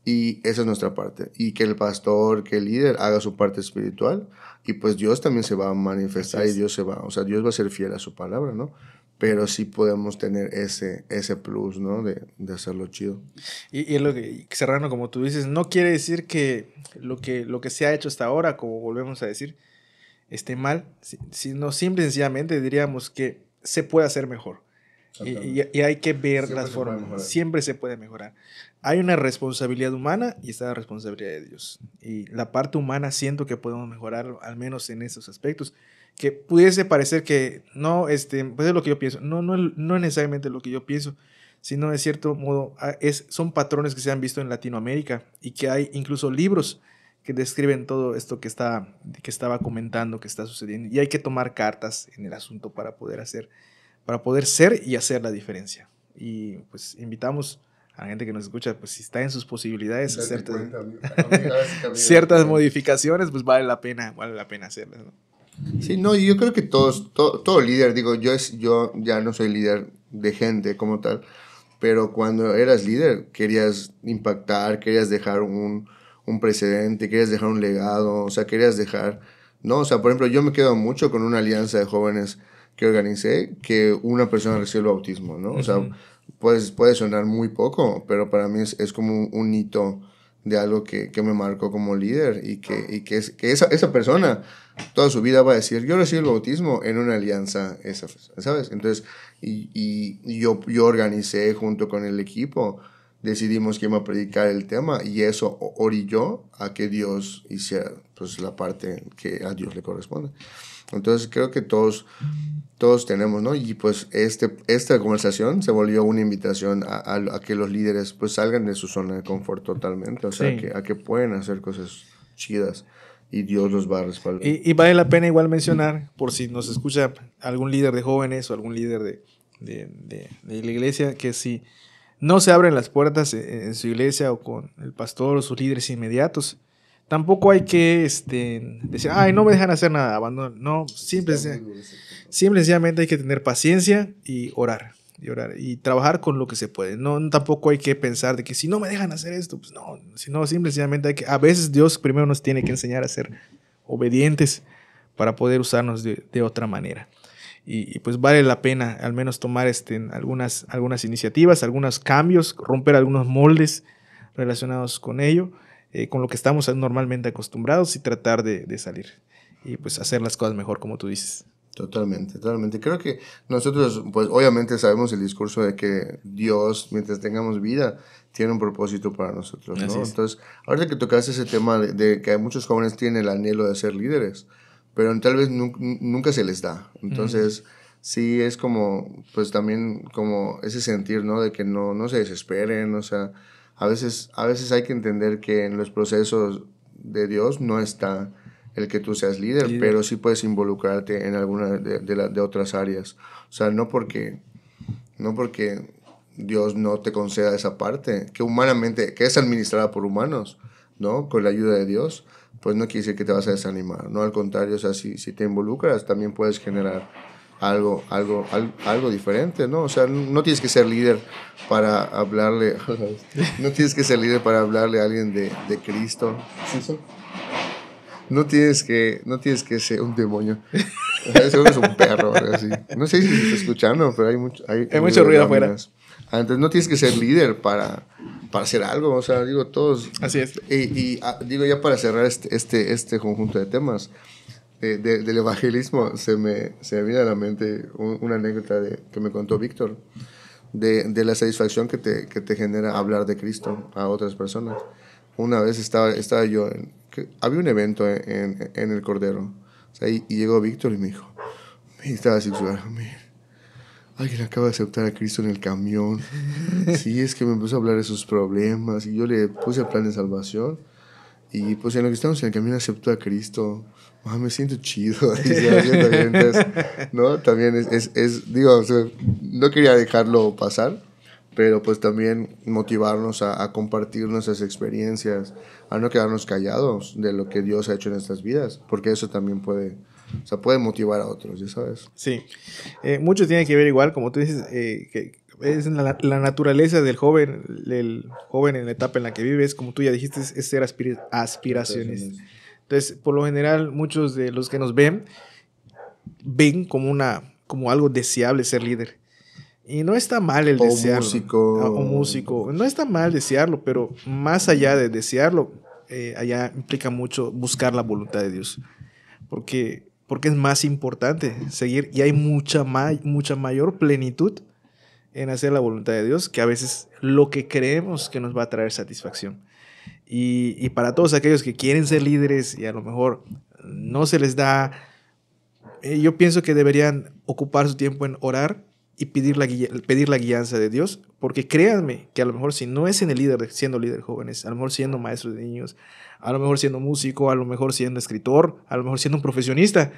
y esa es nuestra parte. Y que el pastor, que el líder haga su parte espiritual. Y pues Dios también se va a manifestar y Dios se va, o sea, Dios va a ser fiel a su palabra, ¿no? Pero sí podemos tener ese, ese plus, ¿no? De, de hacerlo chido. Y, y lo que, Serrano, como tú dices, no quiere decir que lo, que lo que se ha hecho hasta ahora, como volvemos a decir, esté mal, sino simple y sencillamente diríamos que se puede hacer mejor. Y, hay que ver las formas. Siempre se puede mejorar. Hay una responsabilidad humana y está la responsabilidad de Dios. Y la parte humana siento que podemos mejorar, al menos en esos aspectos. Que pudiese parecer que no, este, pues es lo que yo pienso. No, no, es necesariamente lo que yo pienso, sino de cierto modo ah, es, son patrones que se han visto en Latinoamérica y que hay incluso libros que describen todo esto que, está, que estaba comentando, que está sucediendo. Y hay que tomar cartas en el asunto para poder hacer para poder ser y hacer la diferencia. Y pues invitamos a la gente que nos escucha, pues si está en sus posibilidades ciertas modificaciones, pues vale la pena, vale la pena hacerlas. Sí, no, yo creo que todos, todo líder, digo, yo, es, yo ya no soy líder de gente como tal, pero cuando eras líder querías impactar, querías dejar un, un precedente, querías dejar un legado, o sea, querías dejar, ¿no? O sea, por ejemplo, yo me quedo mucho con una alianza de jóvenes que organicé que una persona recibe el bautismo, ¿no? O sea, pues, puede sonar muy poco, pero para mí es, como un hito de algo que, me marcó como líder y que, que, esa, persona toda su vida va a decir, yo recibo el bautismo en una alianza, esa, ¿sabes? Entonces, y, y, yo, yo organicé junto con el equipo, decidimos que iba a predicar el tema y eso orilló a que Dios hiciera pues, la parte que a Dios le corresponde. Entonces creo que todos, todos tenemos, ¿no? Y pues este, esta conversación se volvió una invitación a, que los líderes pues salgan de su zona de confort totalmente, o sea, a que pueden hacer cosas chidas y Dios los va a respaldar. Y, vale la pena igual mencionar, por si nos escucha algún líder de jóvenes o algún líder de, la iglesia, que si no se abren las puertas en, su iglesia o con el pastor o sus líderes inmediatos, tampoco hay que este, decir, ay, no me dejan hacer nada, abandono. No, simple, simple, sencillamente hay que tener paciencia y orar. Y orar y trabajar con lo que se puede. No, tampoco hay que pensar de que si no me dejan hacer esto, pues no, sino simple, sencillamente hay que, a veces Dios primero nos tiene que enseñar a ser obedientes para poder usarnos de, otra manera. Y, pues vale la pena al menos tomar este, algunas, algunas iniciativas, algunos cambios, romper algunos moldes relacionados con ello eh, con lo que estamos normalmente acostumbrados y tratar de, salir y pues hacer las cosas mejor, como tú dices. Totalmente, totalmente. Creo que nosotros, pues obviamente sabemos el discurso de que Dios, mientras tengamos vida, tiene un propósito para nosotros, ¿no? Entonces, ahora que tocaste ese tema de, que muchos jóvenes tienen el anhelo de ser líderes, pero tal vez nunca se les da. Entonces, sí es como, pues también como ese sentir, ¿no? De que no, no se desesperen, o sea, a veces, a veces hay que entender que en los procesos de Dios no está el que tú seas líder, pero sí puedes involucrarte en alguna de, de, otras áreas. O sea, no porque, no porque Dios no te conceda esa parte, que humanamente, que es administrada por humanos, ¿no? Con la ayuda de Dios, pues no quiere decir que te vas a desanimar, ¿no? Al contrario, o sea, si, si te involucras, también puedes generar algo, algo, algo, diferente, ¿no? O sea, no tienes que ser líder para hablarle, no tienes que ser líder para hablarle a alguien de, de Cristo. No tienes que, no tienes que ser un demonio. es un perro, así. No sé si se está escuchando, pero hay mucho, hay, mucho ruido afuera. Antes ah, no tienes que ser líder para, para hacer algo, o sea, digo, todos. Así es. Y, ah, digo, ya para cerrar este, este, este conjunto de temas, del evangelismo se me, se viene a la mente una anécdota que me contó Víctor de, la satisfacción que te, genera hablar de Cristo a otras personas. Una vez estaba, estaba yo, en, había un evento en, El Cordero, y, llegó Víctor y me dijo, me estaba sin alguien acaba de aceptar a Cristo en el camión. Sí, es que me empezó a hablar de sus problemas y yo le puse el plan de salvación. Y pues en lo que estamos en el camino acepto a Cristo. me siento chido. ¿no? También es, es, digo, no quería dejarlo pasar, pero pues también motivarnos a, compartir nuestras experiencias, a no quedarnos callados de lo que Dios ha hecho en nuestras vidas, porque eso también puede, o puede motivar a otros, ya sabes. Sí, eh, Muchos tienen que ver igual, como tú dices, eh, que es la, naturaleza del joven, el joven en la etapa en la que vives, como tú ya dijiste, es, ser aspir, aspiraciones Entonces, por lo general, muchos de los que nos ven ven como una como algo deseable ser líder. Y no está mal el desearlo. O, músico. No está mal desearlo, pero más allá de desearlo, eh, allá implica mucho buscar la voluntad de Dios. Porque, porque es más importante seguir y hay mucha, mucha mayor plenitud en hacer la voluntad de Dios que a veces lo que creemos que nos va a traer satisfacción. Y, para todos aquellos que quieren ser líderes y a lo mejor no se les da, eh, yo pienso que deberían ocupar su tiempo en orar y pedir la, pedir la guianza de Dios, porque créanme que a lo mejor si no es en el líder, siendo líder jóvenes, a lo mejor siendo maestro de niños, a lo mejor siendo músico, a lo mejor siendo escritor, a lo mejor siendo un profesionista,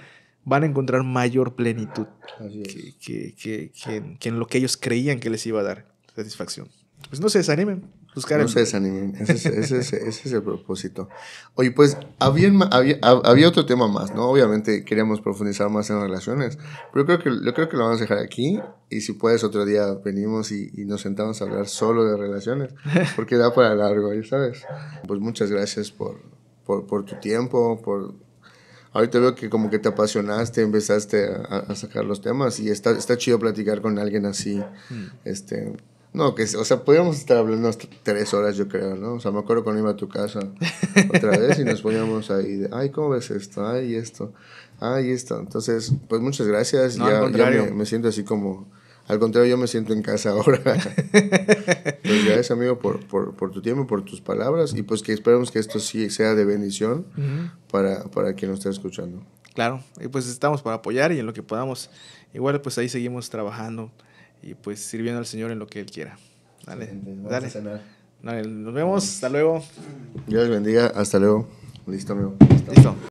van a encontrar mayor plenitud que, que, que, en, que, en, lo que ellos creían que les iba a dar satisfacción. Pues no se desanimen. Buscar no se desanimen, ese es, el propósito. Oye, pues había, había, otro tema más, ¿no? Obviamente queríamos profundizar más en relaciones, pero yo creo que, yo creo que lo vamos a dejar aquí y si puedes otro día venimos y, nos sentamos a hablar solo de relaciones, porque da para largo, ¿sabes? Pues muchas gracias por, por tu tiempo, por ahorita veo que como que te apasionaste, empezaste a, sacar los temas y está, está chido platicar con alguien así. Mm. Este, no, que, o sea, podríamos estar hablando hasta tres horas, yo creo, ¿no? O sea, me acuerdo cuando iba a tu casa otra vez y nos poníamos ahí, de, ay, ¿cómo ves esto? Ay, esto, ay, esto. Entonces, pues muchas gracias. No, ya, contrario. me, siento así como al contrario, yo me siento en casa ahora. Pues gracias, amigo, por, tu tiempo, por tus palabras y pues que esperemos que esto sí sea de bendición para, para quien nos esté escuchando. Claro, y pues estamos para apoyar y en lo que podamos. Igual pues ahí seguimos trabajando y pues sirviendo al Señor en lo que Él quiera. Dale, dale. Nos vemos, hasta luego. Dios bendiga, hasta luego. Listo, amigo. Listo.